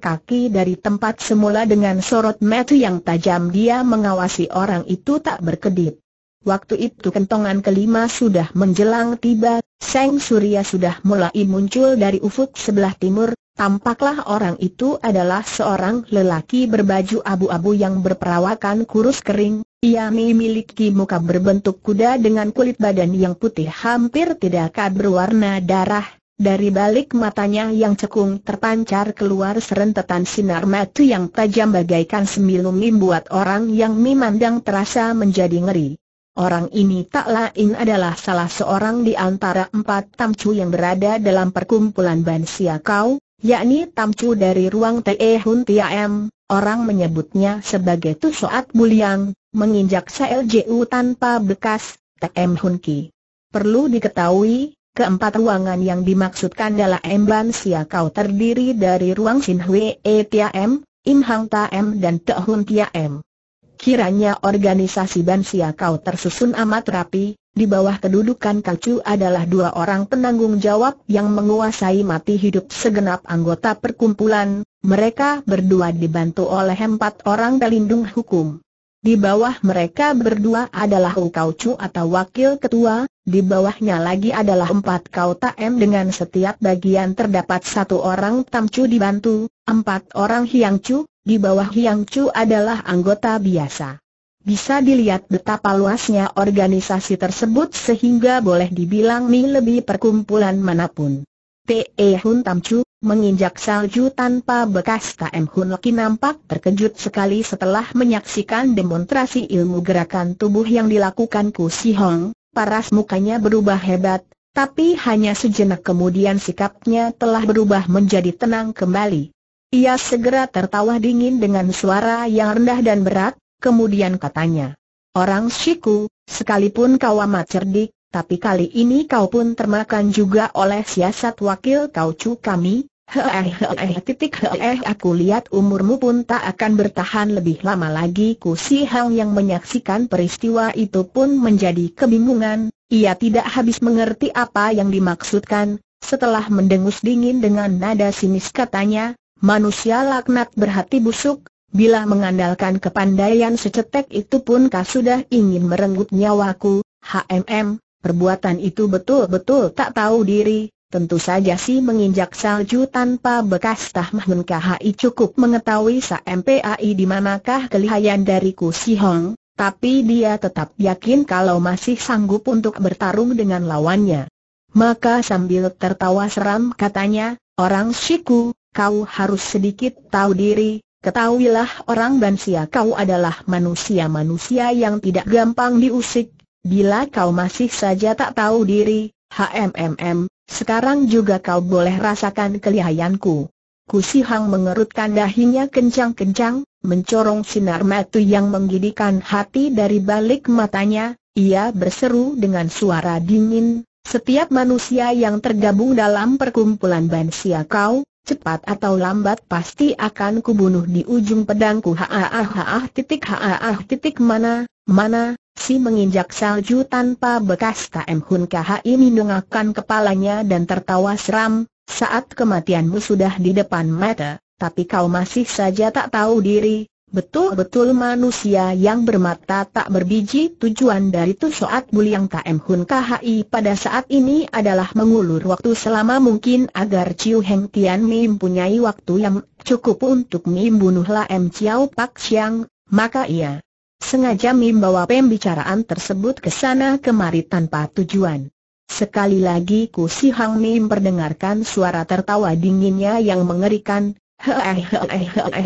kaki dari tempat semula dengan sorot mata yang tajam dia mengawasi orang itu tak berkedip. Waktu itu kentongan kelima sudah menjelang tiba, Seng Surya sudah mulai muncul dari ufuk sebelah timur, Tampaklah orang itu adalah seorang lelaki berbaju abu-abu yang berperawakan kurus kering. Ia memiliki muka berbentuk kuda dengan kulit badan yang putih hampir tidak berwarna darah. Dari balik matanya yang cekung terpancar keluar serentetan sinar mata yang tajam bagaikan sembilu membuat orang yang memandang terasa menjadi ngeri. Orang ini tak lain adalah salah seorang di antara empat tamcu yang berada dalam perkumpulan Bansia Kau, yakni Tamcu dari ruang Te Hun Tiam, orang menyebutnya sebagai Tu Soat Buliang, menginjak CLJU tanpa bekas, Tm Hun Ki. Perlu diketahui, keempat ruangan yang dimaksudkan adalah Emban Siakau terdiri dari ruang Sin Hui E Tiam, Im Hang Tam dan Te Hun Tiam. Kiranya organisasi Ban kau tersusun amat rapi, di bawah kedudukan Kacu adalah dua orang penanggung jawab yang menguasai mati hidup segenap anggota perkumpulan, mereka berdua dibantu oleh empat orang pelindung hukum. Di bawah mereka berdua adalah Ukaucu atau Wakil Ketua, di bawahnya lagi adalah empat m dengan setiap bagian terdapat satu orang Tamcu dibantu, empat orang Hiangcu, di bawah Hiangcu adalah anggota biasa. Bisa dilihat betapa luasnya organisasi tersebut sehingga boleh dibilang lebih perkumpulan manapun. T.E. Hun Tam menginjak salju tanpa bekas KM Hun Loki nampak terkejut sekali setelah menyaksikan demonstrasi ilmu gerakan tubuh yang dilakukan Ku Si Hong, paras mukanya berubah hebat, tapi hanya sejenak kemudian sikapnya telah berubah menjadi tenang kembali. Ia segera tertawa dingin dengan suara yang rendah dan berat, Kemudian katanya, Orang Shiku, sekalipun kau amat cerdik, tapi kali ini kau pun termakan juga oleh siasat wakil kau cu kami, Hehehe, titik hehehe, aku lihat umurmu pun tak akan bertahan lebih lama lagi Ku Si Hang yang menyaksikan peristiwa itu pun menjadi kebingungan Ia tidak habis mengerti apa yang dimaksudkan Setelah mendengus dingin dengan nada sinis katanya Manusia laknat berhati busuk Bila mengandalkan kepandaian secetek itu pun kau sudah ingin merenggut nyawaku, HMM, perbuatan itu betul-betul tak tahu diri, tentu saja si menginjak salju tanpa bekas Tahmahun KHI cukup mengetahui sa MPAI di manakah kelihayan dariku si Hong, tapi dia tetap yakin kalau masih sanggup untuk bertarung dengan lawannya. Maka sambil tertawa seram katanya, orang siku, kau harus sedikit tahu diri, Ketahuilah orang Bansia kau adalah manusia-manusia yang tidak gampang diusik, bila kau masih saja tak tahu diri, HMMM, sekarang juga kau boleh rasakan kelihayanku. Kusihang mengerutkan dahinya kencang-kencang, mencorong sinar mata yang menggidikan hati dari balik matanya, ia berseru dengan suara dingin, setiap manusia yang tergabung dalam perkumpulan Bansia kau, cepat atau lambat pasti akan kubunuh di ujung pedangku Haahahah. titik haahah. titik mana, mana, si menginjak salju tanpa bekas KM Hun ini minungakan kepalanya dan tertawa seram, saat kematianmu sudah di depan mata, tapi kau masih saja tak tahu diri, Betul-betul manusia yang bermata tak berbiji tujuan dari Tusoat Buliang KM Hun KHI pada saat ini adalah mengulur waktu selama mungkin agar Chiu Heng Tian punyai waktu yang cukup untuk membunuhlah M. Chiao Pak Siang, maka ia sengaja membawa pembicaraan tersebut ke sana kemari tanpa tujuan. Sekali lagi Ku Si Hang perdengarkan suara tertawa dinginnya yang mengerikan, Hei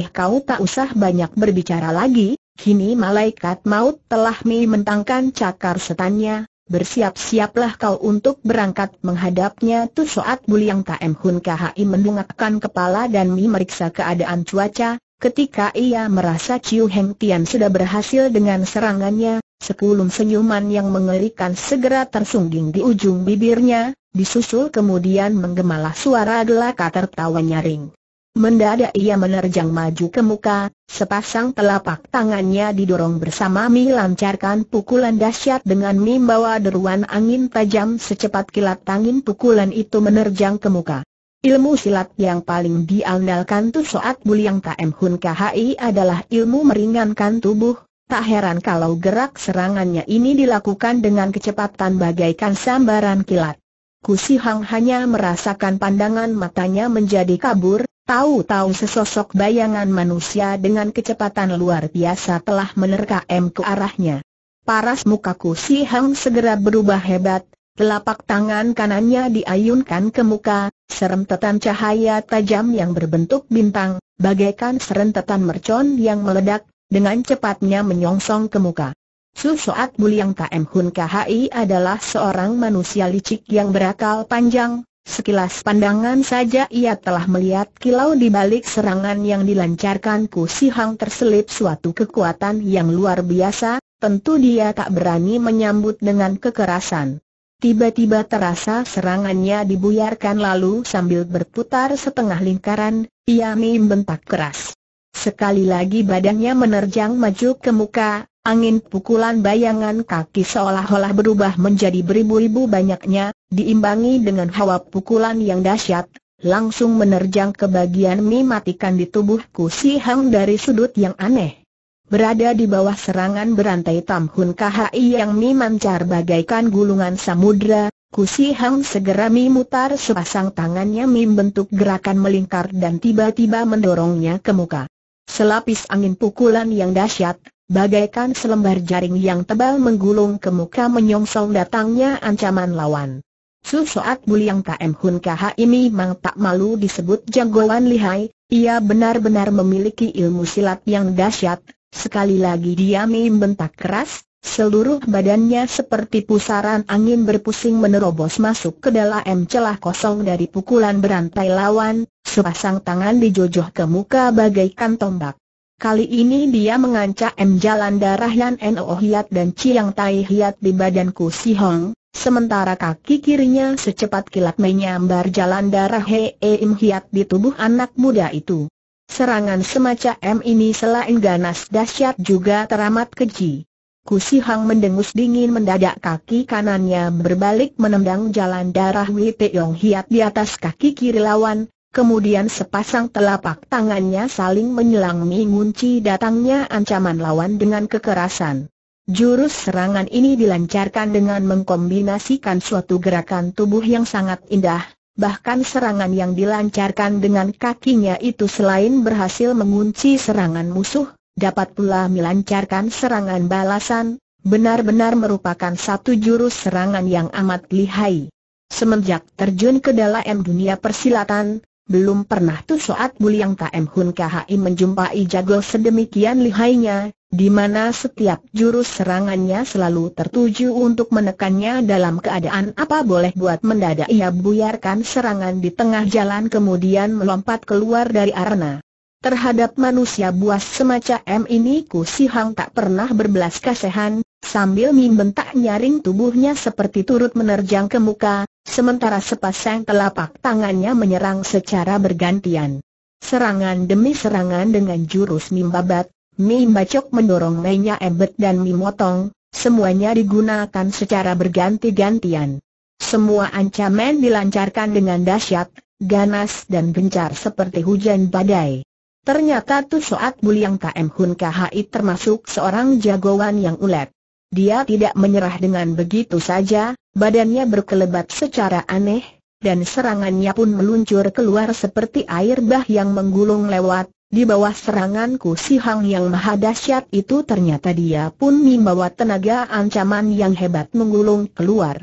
kau tak usah banyak berbicara lagi, kini malaikat maut telah mementangkan cakar setannya, bersiap-siaplah kau untuk berangkat menghadapnya tu soat buliang tak Hun KHI mendungakkan kepala dan memeriksa keadaan cuaca, ketika ia merasa Chiu Heng Tian sudah berhasil dengan serangannya, sekulum senyuman yang mengerikan segera tersungging di ujung bibirnya, disusul kemudian menggemalah suara gelaka tertawa nyaring. Mendadak ia menerjang maju ke muka, sepasang telapak tangannya didorong bersama Mi lancarkan pukulan dahsyat dengan Mi bawa deruan angin tajam secepat kilat tangin pukulan itu menerjang ke muka. Ilmu silat yang paling diandalkan tu Soat Buliang KM Hun KHI adalah ilmu meringankan tubuh, tak heran kalau gerak serangannya ini dilakukan dengan kecepatan bagaikan sambaran kilat. Kusi Hang hanya merasakan pandangan matanya menjadi kabur, Tahu-tahu sesosok bayangan manusia dengan kecepatan luar biasa telah menerka M ke arahnya. Paras mukaku si Hang segera berubah hebat, telapak tangan kanannya diayunkan ke muka, serentetan cahaya tajam yang berbentuk bintang, bagaikan serentetan mercon yang meledak, dengan cepatnya menyongsong ke muka. Soat Buliang KM Hun KHI adalah seorang manusia licik yang berakal panjang, Sekilas pandangan saja ia telah melihat kilau di balik serangan yang dilancarkan Ku Si Hang terselip suatu kekuatan yang luar biasa, tentu dia tak berani menyambut dengan kekerasan. Tiba-tiba terasa serangannya dibuyarkan lalu sambil berputar setengah lingkaran, ia membentak keras. Sekali lagi badannya menerjang maju ke muka, Angin pukulan bayangan kaki seolah-olah berubah menjadi beribu-ribu banyaknya, diimbangi dengan hawa pukulan yang dahsyat, langsung menerjang ke bagian mi matikan di tubuhku si Hang dari sudut yang aneh. Berada di bawah serangan berantai Tam Hun KHI yang mi mancar bagaikan gulungan samudra, Kusi Hang segera mi mutar sepasang tangannya mi bentuk gerakan melingkar dan tiba-tiba mendorongnya ke muka. Selapis angin pukulan yang dahsyat, Bagaikan selembar jaring yang tebal menggulung ke muka menyongsong datangnya ancaman lawan. Su Soat Buliang KM Hun KH ini memang tak malu disebut jagoan lihai, ia benar-benar memiliki ilmu silat yang dahsyat, sekali lagi dia bentak keras, seluruh badannya seperti pusaran angin berpusing menerobos masuk ke dalam celah kosong dari pukulan berantai lawan, sepasang tangan dijojoh ke muka bagaikan tombak. Kali ini dia mengancam jalan darah Yan Noh Hiat dan Chiang Tai Hiat di badanku Si Hong, sementara kaki kirinya secepat kilat menyambar jalan darah He e Im Hiat di tubuh anak muda itu. Serangan semacam ini selain ganas dahsyat juga teramat keji. Kusi Hang mendengus dingin mendadak kaki kanannya berbalik menendang jalan darah Wei Yong Hiat di atas kaki kiri lawan, Kemudian sepasang telapak tangannya saling menyelang mengunci datangnya ancaman lawan dengan kekerasan. Jurus serangan ini dilancarkan dengan mengkombinasikan suatu gerakan tubuh yang sangat indah, bahkan serangan yang dilancarkan dengan kakinya itu selain berhasil mengunci serangan musuh, dapat pula melancarkan serangan balasan, benar-benar merupakan satu jurus serangan yang amat lihai. Semenjak terjun ke dalam dunia persilatan, belum pernah tu Soat Buliang KM Hun KHI menjumpai jago sedemikian lihainya, di mana setiap jurus serangannya selalu tertuju untuk menekannya dalam keadaan apa boleh buat mendadak ia buyarkan serangan di tengah jalan kemudian melompat keluar dari arena. Terhadap manusia buas semacam ini Ku Si Hang tak pernah berbelas kasihan, sambil membentak nyaring tubuhnya seperti turut menerjang ke muka, sementara sepasang telapak tangannya menyerang secara bergantian. Serangan demi serangan dengan jurus babat, mimbabat, bacok, mendorong mainnya Ebet dan mimotong, semuanya digunakan secara berganti-gantian. Semua ancaman dilancarkan dengan dahsyat, ganas dan gencar seperti hujan badai. Ternyata Tu Soat yang KM Hun KHI termasuk seorang jagoan yang ulet. Dia tidak menyerah dengan begitu saja, badannya berkelebat secara aneh, dan serangannya pun meluncur keluar seperti air bah yang menggulung lewat. Di bawah seranganku si Hang yang maha dahsyat itu ternyata dia pun membawa tenaga ancaman yang hebat menggulung keluar.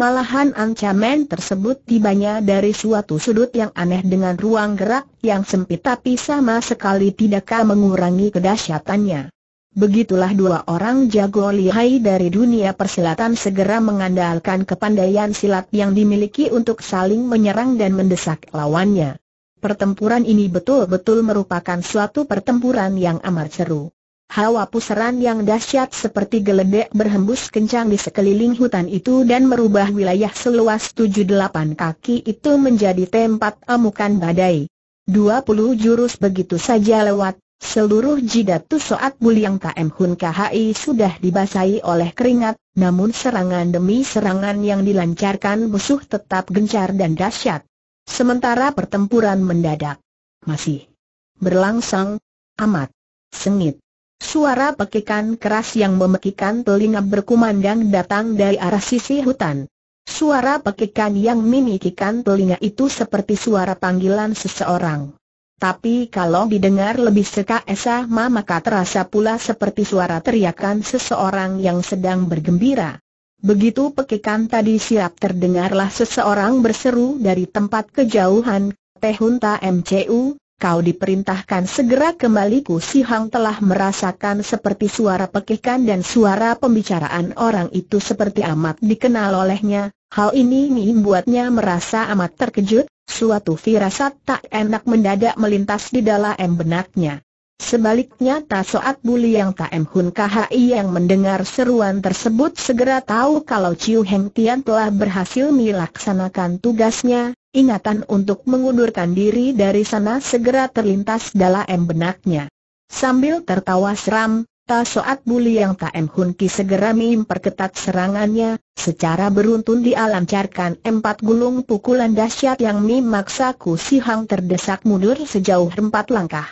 Malahan ancaman tersebut tibanya dari suatu sudut yang aneh dengan ruang gerak yang sempit tapi sama sekali tidakkah mengurangi kedahsyatannya. Begitulah dua orang jago lihai dari dunia persilatan segera mengandalkan kepandaian silat yang dimiliki untuk saling menyerang dan mendesak lawannya. Pertempuran ini betul-betul merupakan suatu pertempuran yang amat seru. Hawa pusaran yang dahsyat seperti geledek berhembus kencang di sekeliling hutan itu dan merubah wilayah seluas 78 kaki itu menjadi tempat amukan badai. 20 jurus begitu saja lewat, seluruh jidat Tusoat Buliang KM Hun KHI sudah dibasahi oleh keringat, namun serangan demi serangan yang dilancarkan musuh tetap gencar dan dahsyat. Sementara pertempuran mendadak masih berlangsung amat sengit. Suara pekikan keras yang memekikan telinga berkumandang datang dari arah sisi hutan. Suara pekikan yang memekikan telinga itu seperti suara panggilan seseorang. Tapi kalau didengar lebih seka maka terasa pula seperti suara teriakan seseorang yang sedang bergembira. Begitu pekikan tadi siap terdengarlah seseorang berseru dari tempat kejauhan, Tehunta MCU, kau diperintahkan segera kembali Ku Si Hang telah merasakan seperti suara pekikan dan suara pembicaraan orang itu seperti amat dikenal olehnya, hal ini membuatnya merasa amat terkejut, suatu firasat tak enak mendadak melintas di dalam benaknya. Sebaliknya Soat Buli yang tak Hun KHI yang mendengar seruan tersebut segera tahu kalau Ciu Heng Tian telah berhasil melaksanakan tugasnya, Ingatan untuk mengundurkan diri dari sana segera terlintas dalam benaknya. Sambil tertawa seram, Ta Soat Buli yang tak emhunki Hun Ki segera memperketat serangannya, secara beruntun dialancarkan empat gulung pukulan dahsyat yang memaksa Ku Si Hang terdesak mundur sejauh empat langkah.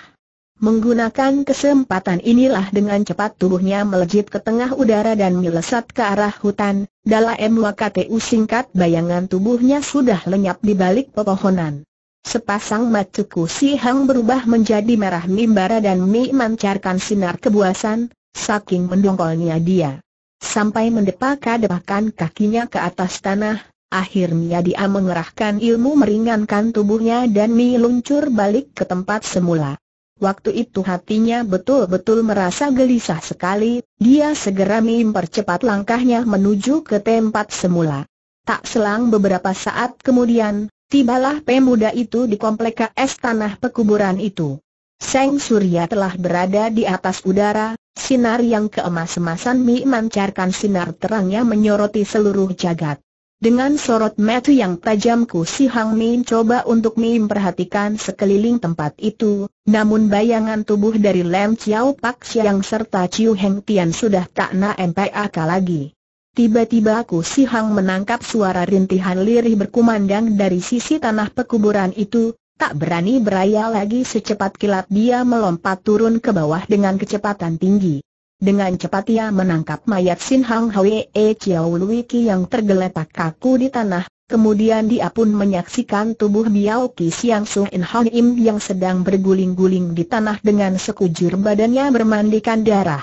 Menggunakan kesempatan inilah dengan cepat tubuhnya melejit ke tengah udara dan melesat ke arah hutan, Dalam waktu singkat bayangan tubuhnya sudah lenyap di balik pepohonan. Sepasang mata kusi hang berubah menjadi merah mimbara dan mi mancarkan sinar kebuasan, saking mendongkolnya dia. Sampai mendepak-depakan kakinya ke atas tanah, akhirnya dia mengerahkan ilmu meringankan tubuhnya dan mi luncur balik ke tempat semula. Waktu itu hatinya betul-betul merasa gelisah sekali, dia segera mempercepat langkahnya menuju ke tempat semula. Tak selang beberapa saat kemudian, tibalah pemuda itu di komplek KS tanah pekuburan itu. Seng Surya telah berada di atas udara, sinar yang keemas-emasan memancarkan sinar terangnya menyoroti seluruh jagat. Dengan sorot mata yang tajamku si Hang Min coba untuk memperhatikan sekeliling tempat itu, namun bayangan tubuh dari Lem Chiao Pak Siang serta Chiu Heng Tian sudah tak MPAK lagi. Tiba-tiba Ku Si Hang menangkap suara rintihan lirih berkumandang dari sisi tanah pekuburan itu, tak berani beraya lagi secepat kilat dia melompat turun ke bawah dengan kecepatan tinggi. Dengan cepat ia menangkap mayat Sin Hang Hwee Chiao Lui Ki yang tergeletak kaku di tanah, Kemudian dia pun menyaksikan tubuh Biao Ki Siang In Hang Im yang sedang berguling-guling di tanah dengan sekujur badannya bermandikan darah.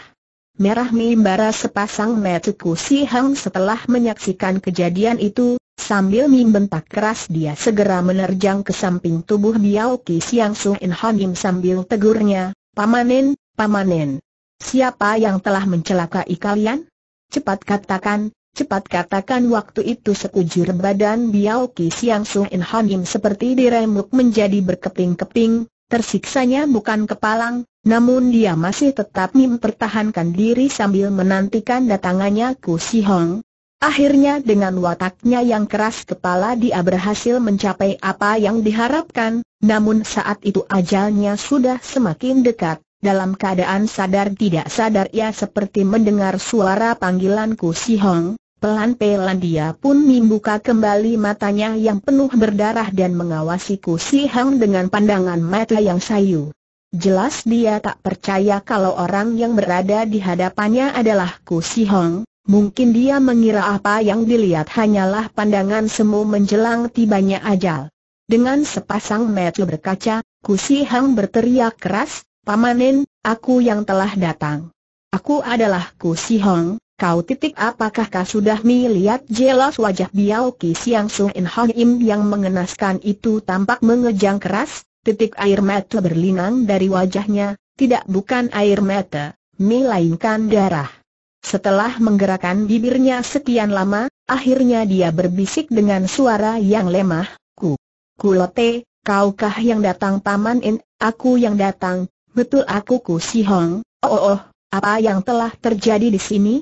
Merah mimbara sepasang Metsuku Si Hang setelah menyaksikan kejadian itu, sambil membentak keras dia segera menerjang ke samping tubuh Biao Ki Siang In Hang Im sambil tegurnya, pamanin, pamanin. Siapa yang telah mencelakai kalian? Cepat katakan, cepat katakan waktu itu sekujur badan Biao Ki Siang in Hanim seperti diremuk menjadi berkeping-keping, tersiksanya bukan kepalang, namun dia masih tetap mempertahankan diri sambil menantikan datangannya Ku Si Hong. Akhirnya dengan wataknya yang keras kepala dia berhasil mencapai apa yang diharapkan, namun saat itu ajalnya sudah semakin dekat dalam keadaan sadar tidak sadar ia seperti mendengar suara panggilanku Si Hong, pelan-pelan dia pun membuka kembali matanya yang penuh berdarah dan mengawasiku Si Hong dengan pandangan mata yang sayu. Jelas dia tak percaya kalau orang yang berada di hadapannya adalah Ku Si Hong. Mungkin dia mengira apa yang dilihat hanyalah pandangan semu menjelang tibanya ajal. Dengan sepasang mata berkaca, Ku Si Hong berteriak keras, Pamanin, aku yang telah datang. Aku adalah Ku Si Hong, kau titik apakah kau sudah melihat jelas wajah Biao Ki Siang Sung In Hong Im yang mengenaskan itu tampak mengejang keras, titik air mata berlinang dari wajahnya, tidak bukan air mata, melainkan darah. Setelah menggerakkan bibirnya sekian lama, akhirnya dia berbisik dengan suara yang lemah, Ku. Ku Lote, kaukah yang datang Paman In, aku yang datang, Betul aku Ku Si Hong, oh, oh oh, apa yang telah terjadi di sini?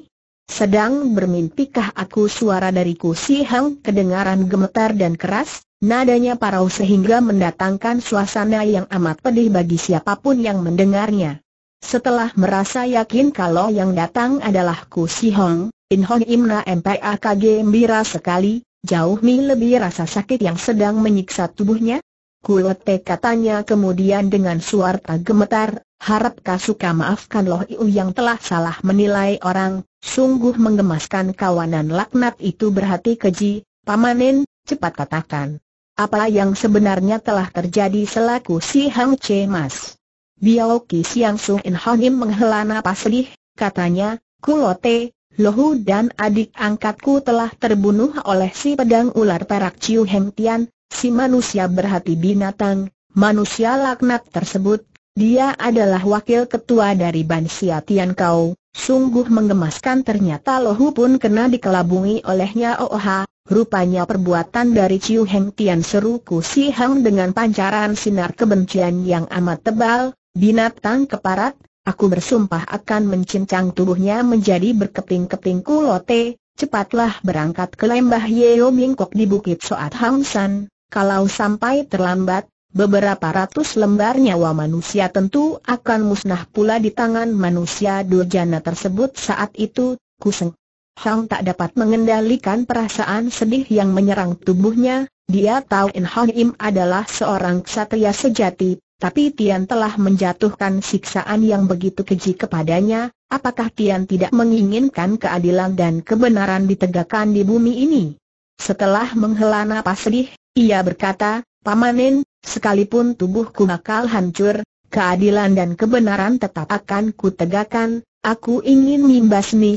Sedang bermimpikah aku suara dari Ku Si Hong kedengaran gemetar dan keras, nadanya parau sehingga mendatangkan suasana yang amat pedih bagi siapapun yang mendengarnya. Setelah merasa yakin kalau yang datang adalah Ku Si Hong, In Hong Imna MPAK gembira sekali, jauh mi lebih rasa sakit yang sedang menyiksa tubuhnya, Kulete katanya kemudian dengan suara gemetar, harap suka maafkan Loh Iu yang telah salah menilai orang, sungguh mengemaskan kawanan laknat itu berhati keji, pamanin, cepat katakan. Apa yang sebenarnya telah terjadi selaku si Hang Che Mas? Biao Ki Siang Sung In Honim menghela napas sedih, katanya, Kulote, Lohu dan adik angkatku telah terbunuh oleh si pedang ular perak Ciu Heng Tian, si manusia berhati binatang, manusia laknat tersebut, dia adalah wakil ketua dari Bansia Tiankau, sungguh mengemaskan, ternyata Lohu pun kena dikelabungi olehnya OOH, rupanya perbuatan dari Ciu Heng Tian seruku Si Hang dengan pancaran sinar kebencian yang amat tebal, binatang keparat, aku bersumpah akan mencincang tubuhnya menjadi berkeping-keping kulote, cepatlah berangkat ke lembah Yeo Mingkok di Bukit Soat Hang San, kalau sampai terlambat, beberapa ratus lembar nyawa manusia tentu akan musnah pula di tangan manusia durjana tersebut saat itu, kuseng. Hang tak dapat mengendalikan perasaan sedih yang menyerang tubuhnya, dia tahu In Hong Im adalah seorang ksatria sejati, tapi Tian telah menjatuhkan siksaan yang begitu keji kepadanya, apakah Tian tidak menginginkan keadilan dan kebenaran ditegakkan di bumi ini? Setelah menghela napas sedih, ia berkata, Pamanin, sekalipun tubuhku bakal hancur, keadilan dan kebenaran tetap akan kutegakkan, aku ingin nih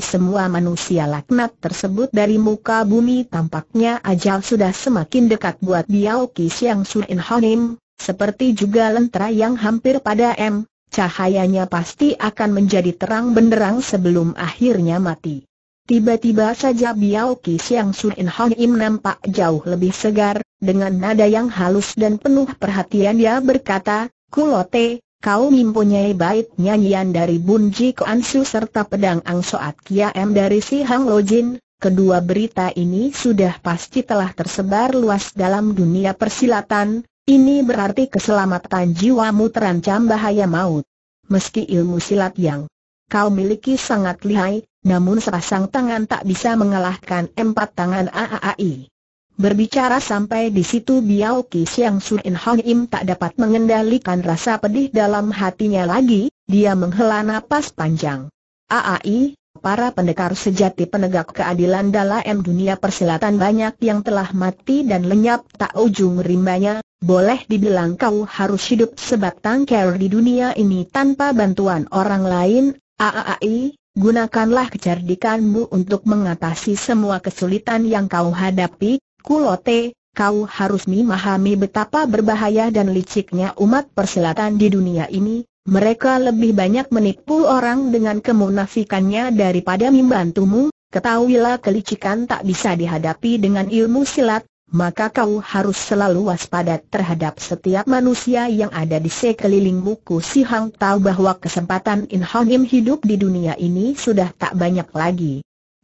semua manusia laknat tersebut dari muka bumi tampaknya ajal sudah semakin dekat buat Biao Kis yang surin Honim, seperti juga lentera yang hampir pada M, cahayanya pasti akan menjadi terang benderang sebelum akhirnya mati. Tiba-tiba saja Biao Ki Siang surin In Hong Im nampak jauh lebih segar, dengan nada yang halus dan penuh perhatian dia berkata, Kulote, kau mempunyai bait nyanyian dari Bun Ji Koan Su serta pedang Ang Soat Kia M dari Si Hang Lo Jin, kedua berita ini sudah pasti telah tersebar luas dalam dunia persilatan, ini berarti keselamatan jiwamu terancam bahaya maut. Meski ilmu silat yang kau miliki sangat lihai, namun sepasang tangan tak bisa mengalahkan empat tangan AAI. Berbicara sampai di situ Biao Qi yang Sun In Hong Im tak dapat mengendalikan rasa pedih dalam hatinya lagi, dia menghela napas panjang. AAI, para pendekar sejati penegak keadilan dalam dunia persilatan banyak yang telah mati dan lenyap tak ujung rimbanya, boleh dibilang kau harus hidup sebatang kera di dunia ini tanpa bantuan orang lain, AAI, Gunakanlah kecerdikanmu untuk mengatasi semua kesulitan yang kau hadapi, Kulote, kau harus memahami betapa berbahaya dan liciknya umat persilatan di dunia ini, mereka lebih banyak menipu orang dengan kemunafikannya daripada membantumu, ketahuilah kelicikan tak bisa dihadapi dengan ilmu silat, maka kau harus selalu waspada terhadap setiap manusia yang ada di sekelilingmu. Ku si Hang tahu bahwa kesempatan In hidup di dunia ini sudah tak banyak lagi.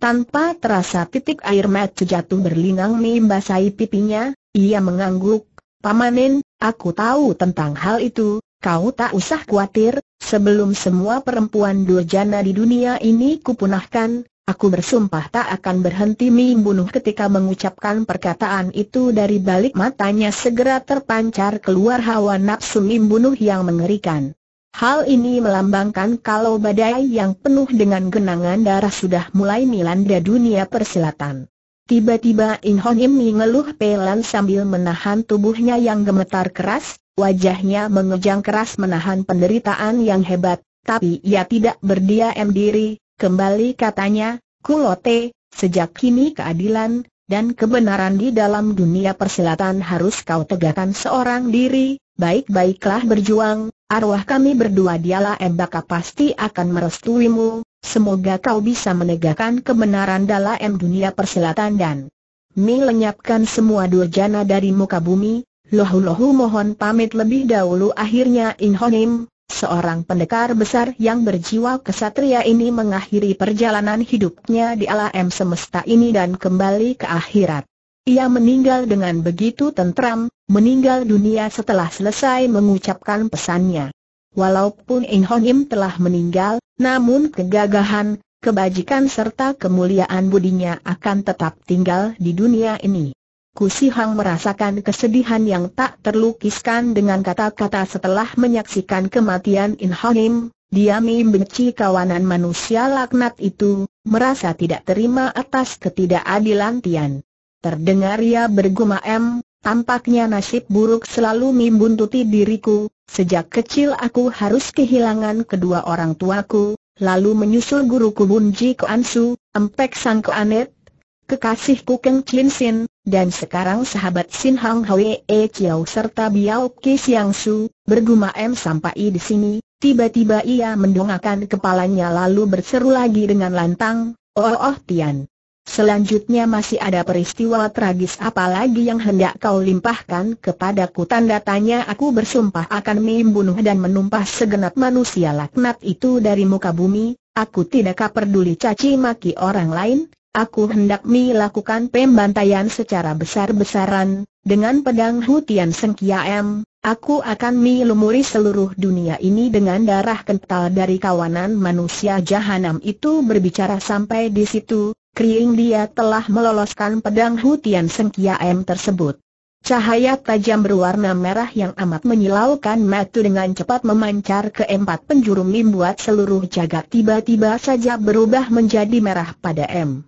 Tanpa terasa titik air mata jatuh berlinang membasahi pipinya, ia mengangguk. Pamanin, aku tahu tentang hal itu, kau tak usah khawatir, sebelum semua perempuan durjana di dunia ini kupunahkan, Aku bersumpah tak akan berhenti membunuh ketika mengucapkan perkataan itu dari balik matanya segera terpancar keluar hawa nafsu membunuh yang mengerikan. Hal ini melambangkan kalau badai yang penuh dengan genangan darah sudah mulai melanda dunia persilatan. Tiba-tiba Inhon Im mengeluh pelan sambil menahan tubuhnya yang gemetar keras, wajahnya mengejang keras menahan penderitaan yang hebat, tapi ia tidak berdiam diri, Kembali katanya, Kulote, sejak kini keadilan dan kebenaran di dalam dunia persilatan harus kau tegakkan seorang diri, baik-baiklah berjuang, arwah kami berdua dialah Embaka pasti akan merestuimu, semoga kau bisa menegakkan kebenaran dalam dunia persilatan dan Mi lenyapkan semua durjana dari muka bumi, lohu-lohu mohon pamit lebih dahulu akhirnya Inhonim, Seorang pendekar besar yang berjiwa kesatria ini mengakhiri perjalanan hidupnya di alam semesta ini dan kembali ke akhirat. Ia meninggal dengan begitu tentram, meninggal dunia setelah selesai mengucapkan pesannya. Walaupun In telah meninggal, namun kegagahan, kebajikan serta kemuliaan budinya akan tetap tinggal di dunia ini. Hang merasakan kesedihan yang tak terlukiskan dengan kata-kata setelah menyaksikan kematian In Inhanim, dia membenci kawanan manusia laknat itu, merasa tidak terima atas ketidakadilan Tian. Terdengar ia bergumam, Tampaknya nasib buruk selalu membuntuti diriku, sejak kecil aku harus kehilangan kedua orang tuaku, lalu menyusul guruku Bunji Koansu, Empek Sang Koanet, kekasihku Keng Chin Sin, dan sekarang sahabat Sin Hang Hwee Chiao serta Biao Ki Siang Su, bergumam sampai di sini, tiba-tiba ia mendongakkan kepalanya lalu berseru lagi dengan lantang, Oh Oh Tian. Selanjutnya masih ada peristiwa tragis apa lagi yang hendak kau limpahkan kepadaku Tanda tanya aku bersumpah akan membunuh dan menumpah segenap manusia laknat itu dari muka bumi Aku tidak peduli caci maki orang lain Aku hendak melakukan pembantaian secara besar-besaran, dengan pedang Hutian sengkia m, aku akan melumuri seluruh dunia ini dengan darah kental dari kawanan manusia jahanam itu berbicara sampai di situ, kering dia telah meloloskan pedang Hutian sengkia m tersebut. Cahaya tajam berwarna merah yang amat menyilaukan mata dengan cepat memancar ke empat penjuru membuat seluruh jagat tiba-tiba saja berubah menjadi merah pada M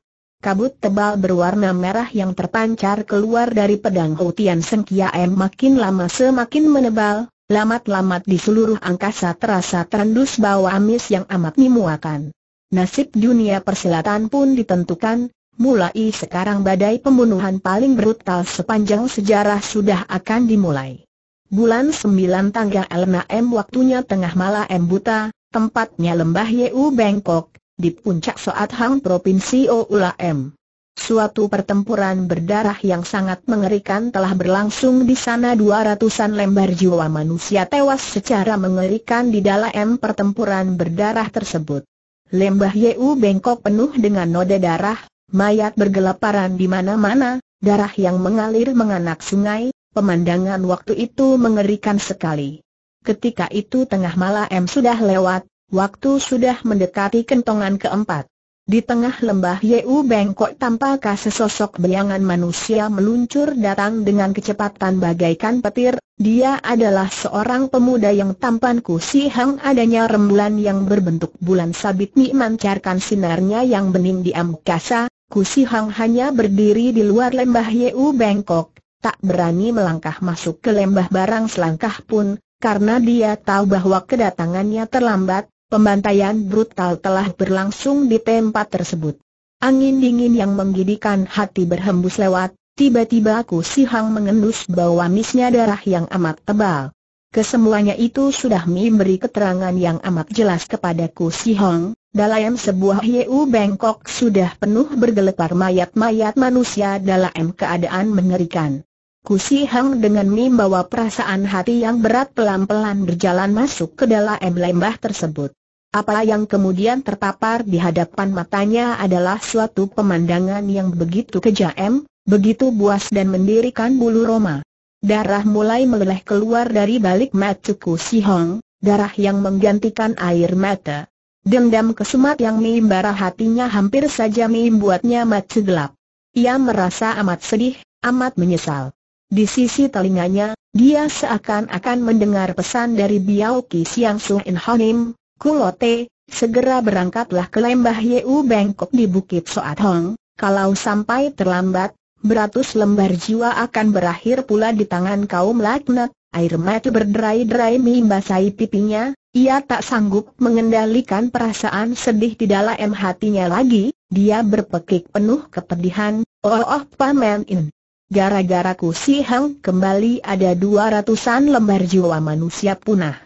kabut tebal berwarna merah yang terpancar keluar dari pedang Houtian M makin lama semakin menebal, lamat-lamat di seluruh angkasa terasa terendus bau amis yang amat memuakan. Nasib dunia persilatan pun ditentukan, mulai sekarang badai pembunuhan paling brutal sepanjang sejarah sudah akan dimulai. Bulan 9 tanggal M waktunya tengah malam buta, tempatnya lembah Yeu Bangkok, di puncak Soat Hang Provinsi Oula M. Suatu pertempuran berdarah yang sangat mengerikan telah berlangsung di sana dua ratusan lembar jiwa manusia tewas secara mengerikan di dalam pertempuran berdarah tersebut. Lembah Yeu bengkok penuh dengan noda darah, mayat bergelaparan di mana-mana, darah yang mengalir menganak sungai, pemandangan waktu itu mengerikan sekali. Ketika itu tengah malam sudah lewat, Waktu sudah mendekati kentongan keempat. Di tengah lembah Yeu bengkok tampak sesosok bayangan manusia meluncur datang dengan kecepatan bagaikan petir. Dia adalah seorang pemuda yang tampan kusi hang adanya rembulan yang berbentuk bulan sabit ni mancarkan sinarnya yang bening di angkasa. Kusi hang hanya berdiri di luar lembah Yeu bengkok, tak berani melangkah masuk ke lembah barang selangkah pun, karena dia tahu bahwa kedatangannya terlambat, Pembantaian brutal telah berlangsung di tempat tersebut. Angin dingin yang menggidikan hati berhembus lewat, tiba-tiba aku sihang mengendus bau amisnya darah yang amat tebal. Kesemuanya itu sudah memberi keterangan yang amat jelas kepadaku Sihong, dalam sebuah Yeu Bangkok sudah penuh bergelepar mayat-mayat manusia dalam keadaan mengerikan. Kusi Hang dengan membawa perasaan hati yang berat pelan-pelan berjalan masuk ke dalam lembah tersebut. Apa yang kemudian terpapar di hadapan matanya adalah suatu pemandangan yang begitu kejam, begitu buas dan mendirikan bulu roma. Darah mulai meleleh keluar dari balik mata Kusi Hong, darah yang menggantikan air mata. Dendam kesumat yang mimbara hatinya hampir saja membuatnya mati gelap. Ia merasa amat sedih, amat menyesal. Di sisi telinganya, dia seakan-akan mendengar pesan dari Biao Ki Siang Su In Honim, Kulote, segera berangkatlah ke lembah Yeu Bangkok di Bukit Soat Hong, kalau sampai terlambat, beratus lembar jiwa akan berakhir pula di tangan kaum laknat, air mata berderai-derai membasahi pipinya, ia tak sanggup mengendalikan perasaan sedih di dalam hatinya lagi, dia berpekik penuh kepedihan, oh oh pamen in. Gara-gara Ku Si Hang kembali ada dua ratusan lembar jiwa manusia punah.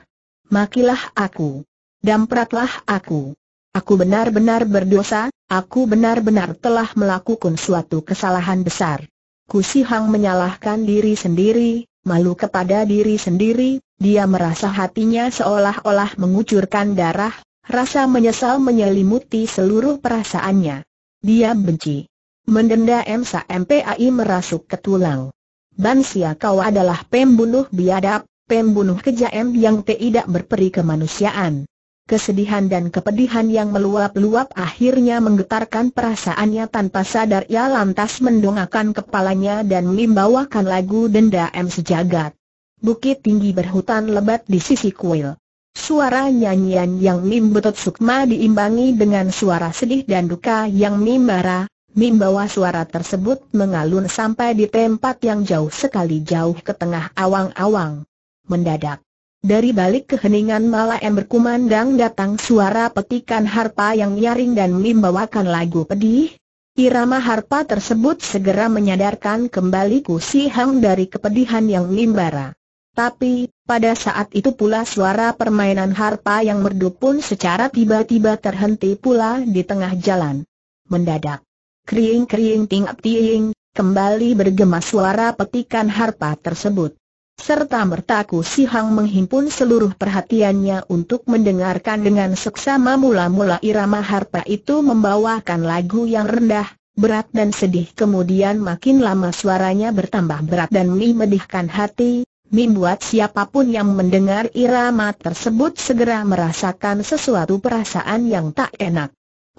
Makilah aku. Dampratlah aku. Aku benar-benar berdosa, aku benar-benar telah melakukan suatu kesalahan besar. Ku Si Hang menyalahkan diri sendiri, malu kepada diri sendiri, dia merasa hatinya seolah-olah mengucurkan darah, rasa menyesal menyelimuti seluruh perasaannya. Dia benci. Mendenda M sampai MPAI merasuk ke tulang. Bansia kau adalah pembunuh biadab, pembunuh kejam yang tidak berperi kemanusiaan. Kesedihan dan kepedihan yang meluap-luap akhirnya menggetarkan perasaannya tanpa sadar ia lantas mendongakkan kepalanya dan membawakan lagu denda M sejagat. Bukit tinggi berhutan lebat di sisi kuil. Suara nyanyian yang mim sukma diimbangi dengan suara sedih dan duka yang mimbara, bawa suara tersebut mengalun sampai di tempat yang jauh sekali jauh ke tengah awang-awang. Mendadak. Dari balik keheningan malah berkumandang datang suara petikan harpa yang nyaring dan membawakan lagu pedih. Irama harpa tersebut segera menyadarkan kembali si Hang dari kepedihan yang mimbara. Tapi, pada saat itu pula suara permainan harpa yang merdu pun secara tiba-tiba terhenti pula di tengah jalan. Mendadak, Kriing-kriing ting-ting, kembali bergema suara petikan harpa tersebut. Serta mertaku si Hang menghimpun seluruh perhatiannya untuk mendengarkan dengan seksama mula-mula irama harpa itu membawakan lagu yang rendah, berat dan sedih kemudian makin lama suaranya bertambah berat dan memedihkan hati, membuat siapapun yang mendengar irama tersebut segera merasakan sesuatu perasaan yang tak enak.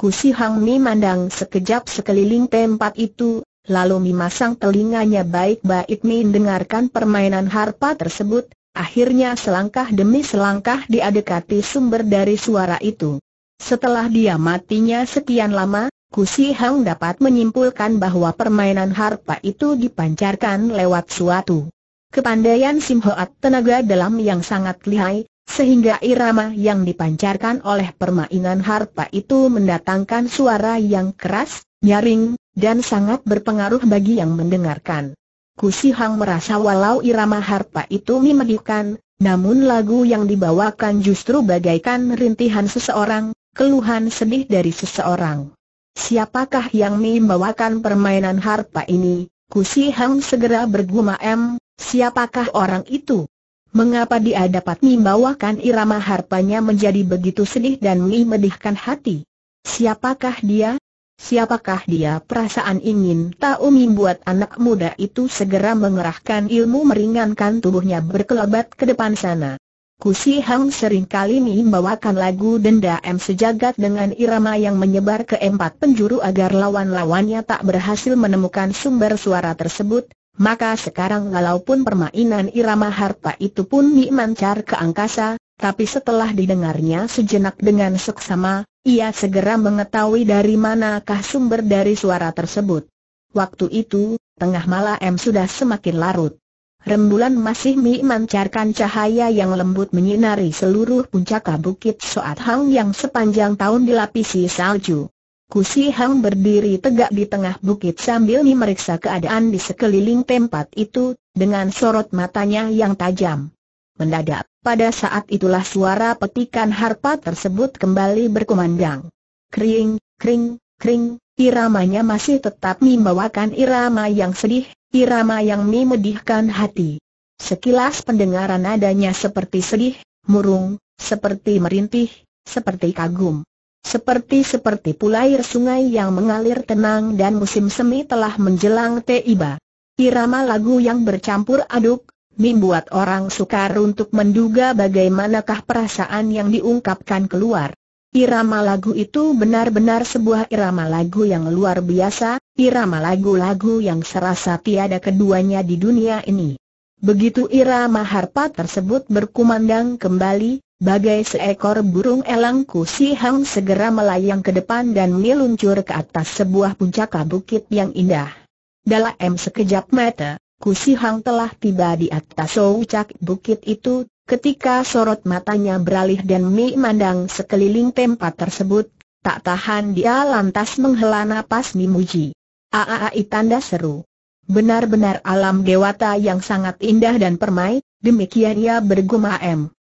Kusi Hang Mi mandang sekejap sekeliling tempat itu, lalu memasang telinganya baik-baik dengarkan permainan harpa tersebut, akhirnya selangkah demi selangkah dia dekati sumber dari suara itu. Setelah dia matinya sekian lama, Kusi Hang dapat menyimpulkan bahwa permainan harpa itu dipancarkan lewat suatu kepandaian Sim Hoat tenaga dalam yang sangat lihai, sehingga irama yang dipancarkan oleh permainan harpa itu mendatangkan suara yang keras, nyaring, dan sangat berpengaruh bagi yang mendengarkan. Kusi Hang merasa walau irama harpa itu memedihkan, namun lagu yang dibawakan justru bagaikan rintihan seseorang, keluhan sedih dari seseorang. Siapakah yang membawakan permainan harpa ini? Kusi Hang segera bergumam, siapakah orang itu? Mengapa dia dapat membawakan irama harpanya menjadi begitu sedih dan memedihkan hati? Siapakah dia? Siapakah dia? Perasaan ingin tahu membuat anak muda itu segera mengerahkan ilmu meringankan tubuhnya berkelebat ke depan sana. Kusi Hang seringkali membawakan lagu denda M sejagat dengan irama yang menyebar ke empat penjuru agar lawan-lawannya tak berhasil menemukan sumber suara tersebut, maka sekarang walaupun permainan irama harta itu pun dimancar ke angkasa, tapi setelah didengarnya sejenak dengan seksama, ia segera mengetahui dari manakah sumber dari suara tersebut. Waktu itu, tengah malam sudah semakin larut. Rembulan masih memancarkan cahaya yang lembut menyinari seluruh puncak bukit Soat Hang yang sepanjang tahun dilapisi salju. Kusi Hang berdiri tegak di tengah bukit sambil memeriksa keadaan di sekeliling tempat itu, dengan sorot matanya yang tajam. Mendadak, pada saat itulah suara petikan harpa tersebut kembali berkumandang. Kring, kring, kring, iramanya masih tetap membawakan irama yang sedih, irama yang memedihkan hati. Sekilas pendengaran adanya seperti sedih, murung, seperti merintih, seperti kagum. Seperti-seperti pula air sungai yang mengalir tenang dan musim semi telah menjelang tiba. Irama lagu yang bercampur aduk, membuat orang sukar untuk menduga bagaimanakah perasaan yang diungkapkan keluar. Irama lagu itu benar-benar sebuah irama lagu yang luar biasa, irama lagu-lagu yang serasa tiada keduanya di dunia ini. Begitu irama harpa tersebut berkumandang kembali, Bagai seekor burung elang Si Hang segera melayang ke depan dan meluncur ke atas sebuah puncak bukit yang indah. Dalam sekejap mata, Si Hang telah tiba di atas puncak bukit itu, ketika sorot matanya beralih dan memandang sekeliling tempat tersebut, tak tahan dia lantas menghela napas memuji. Aaai tanda seru. Benar-benar alam dewata yang sangat indah dan permai, demikian ia bergumam.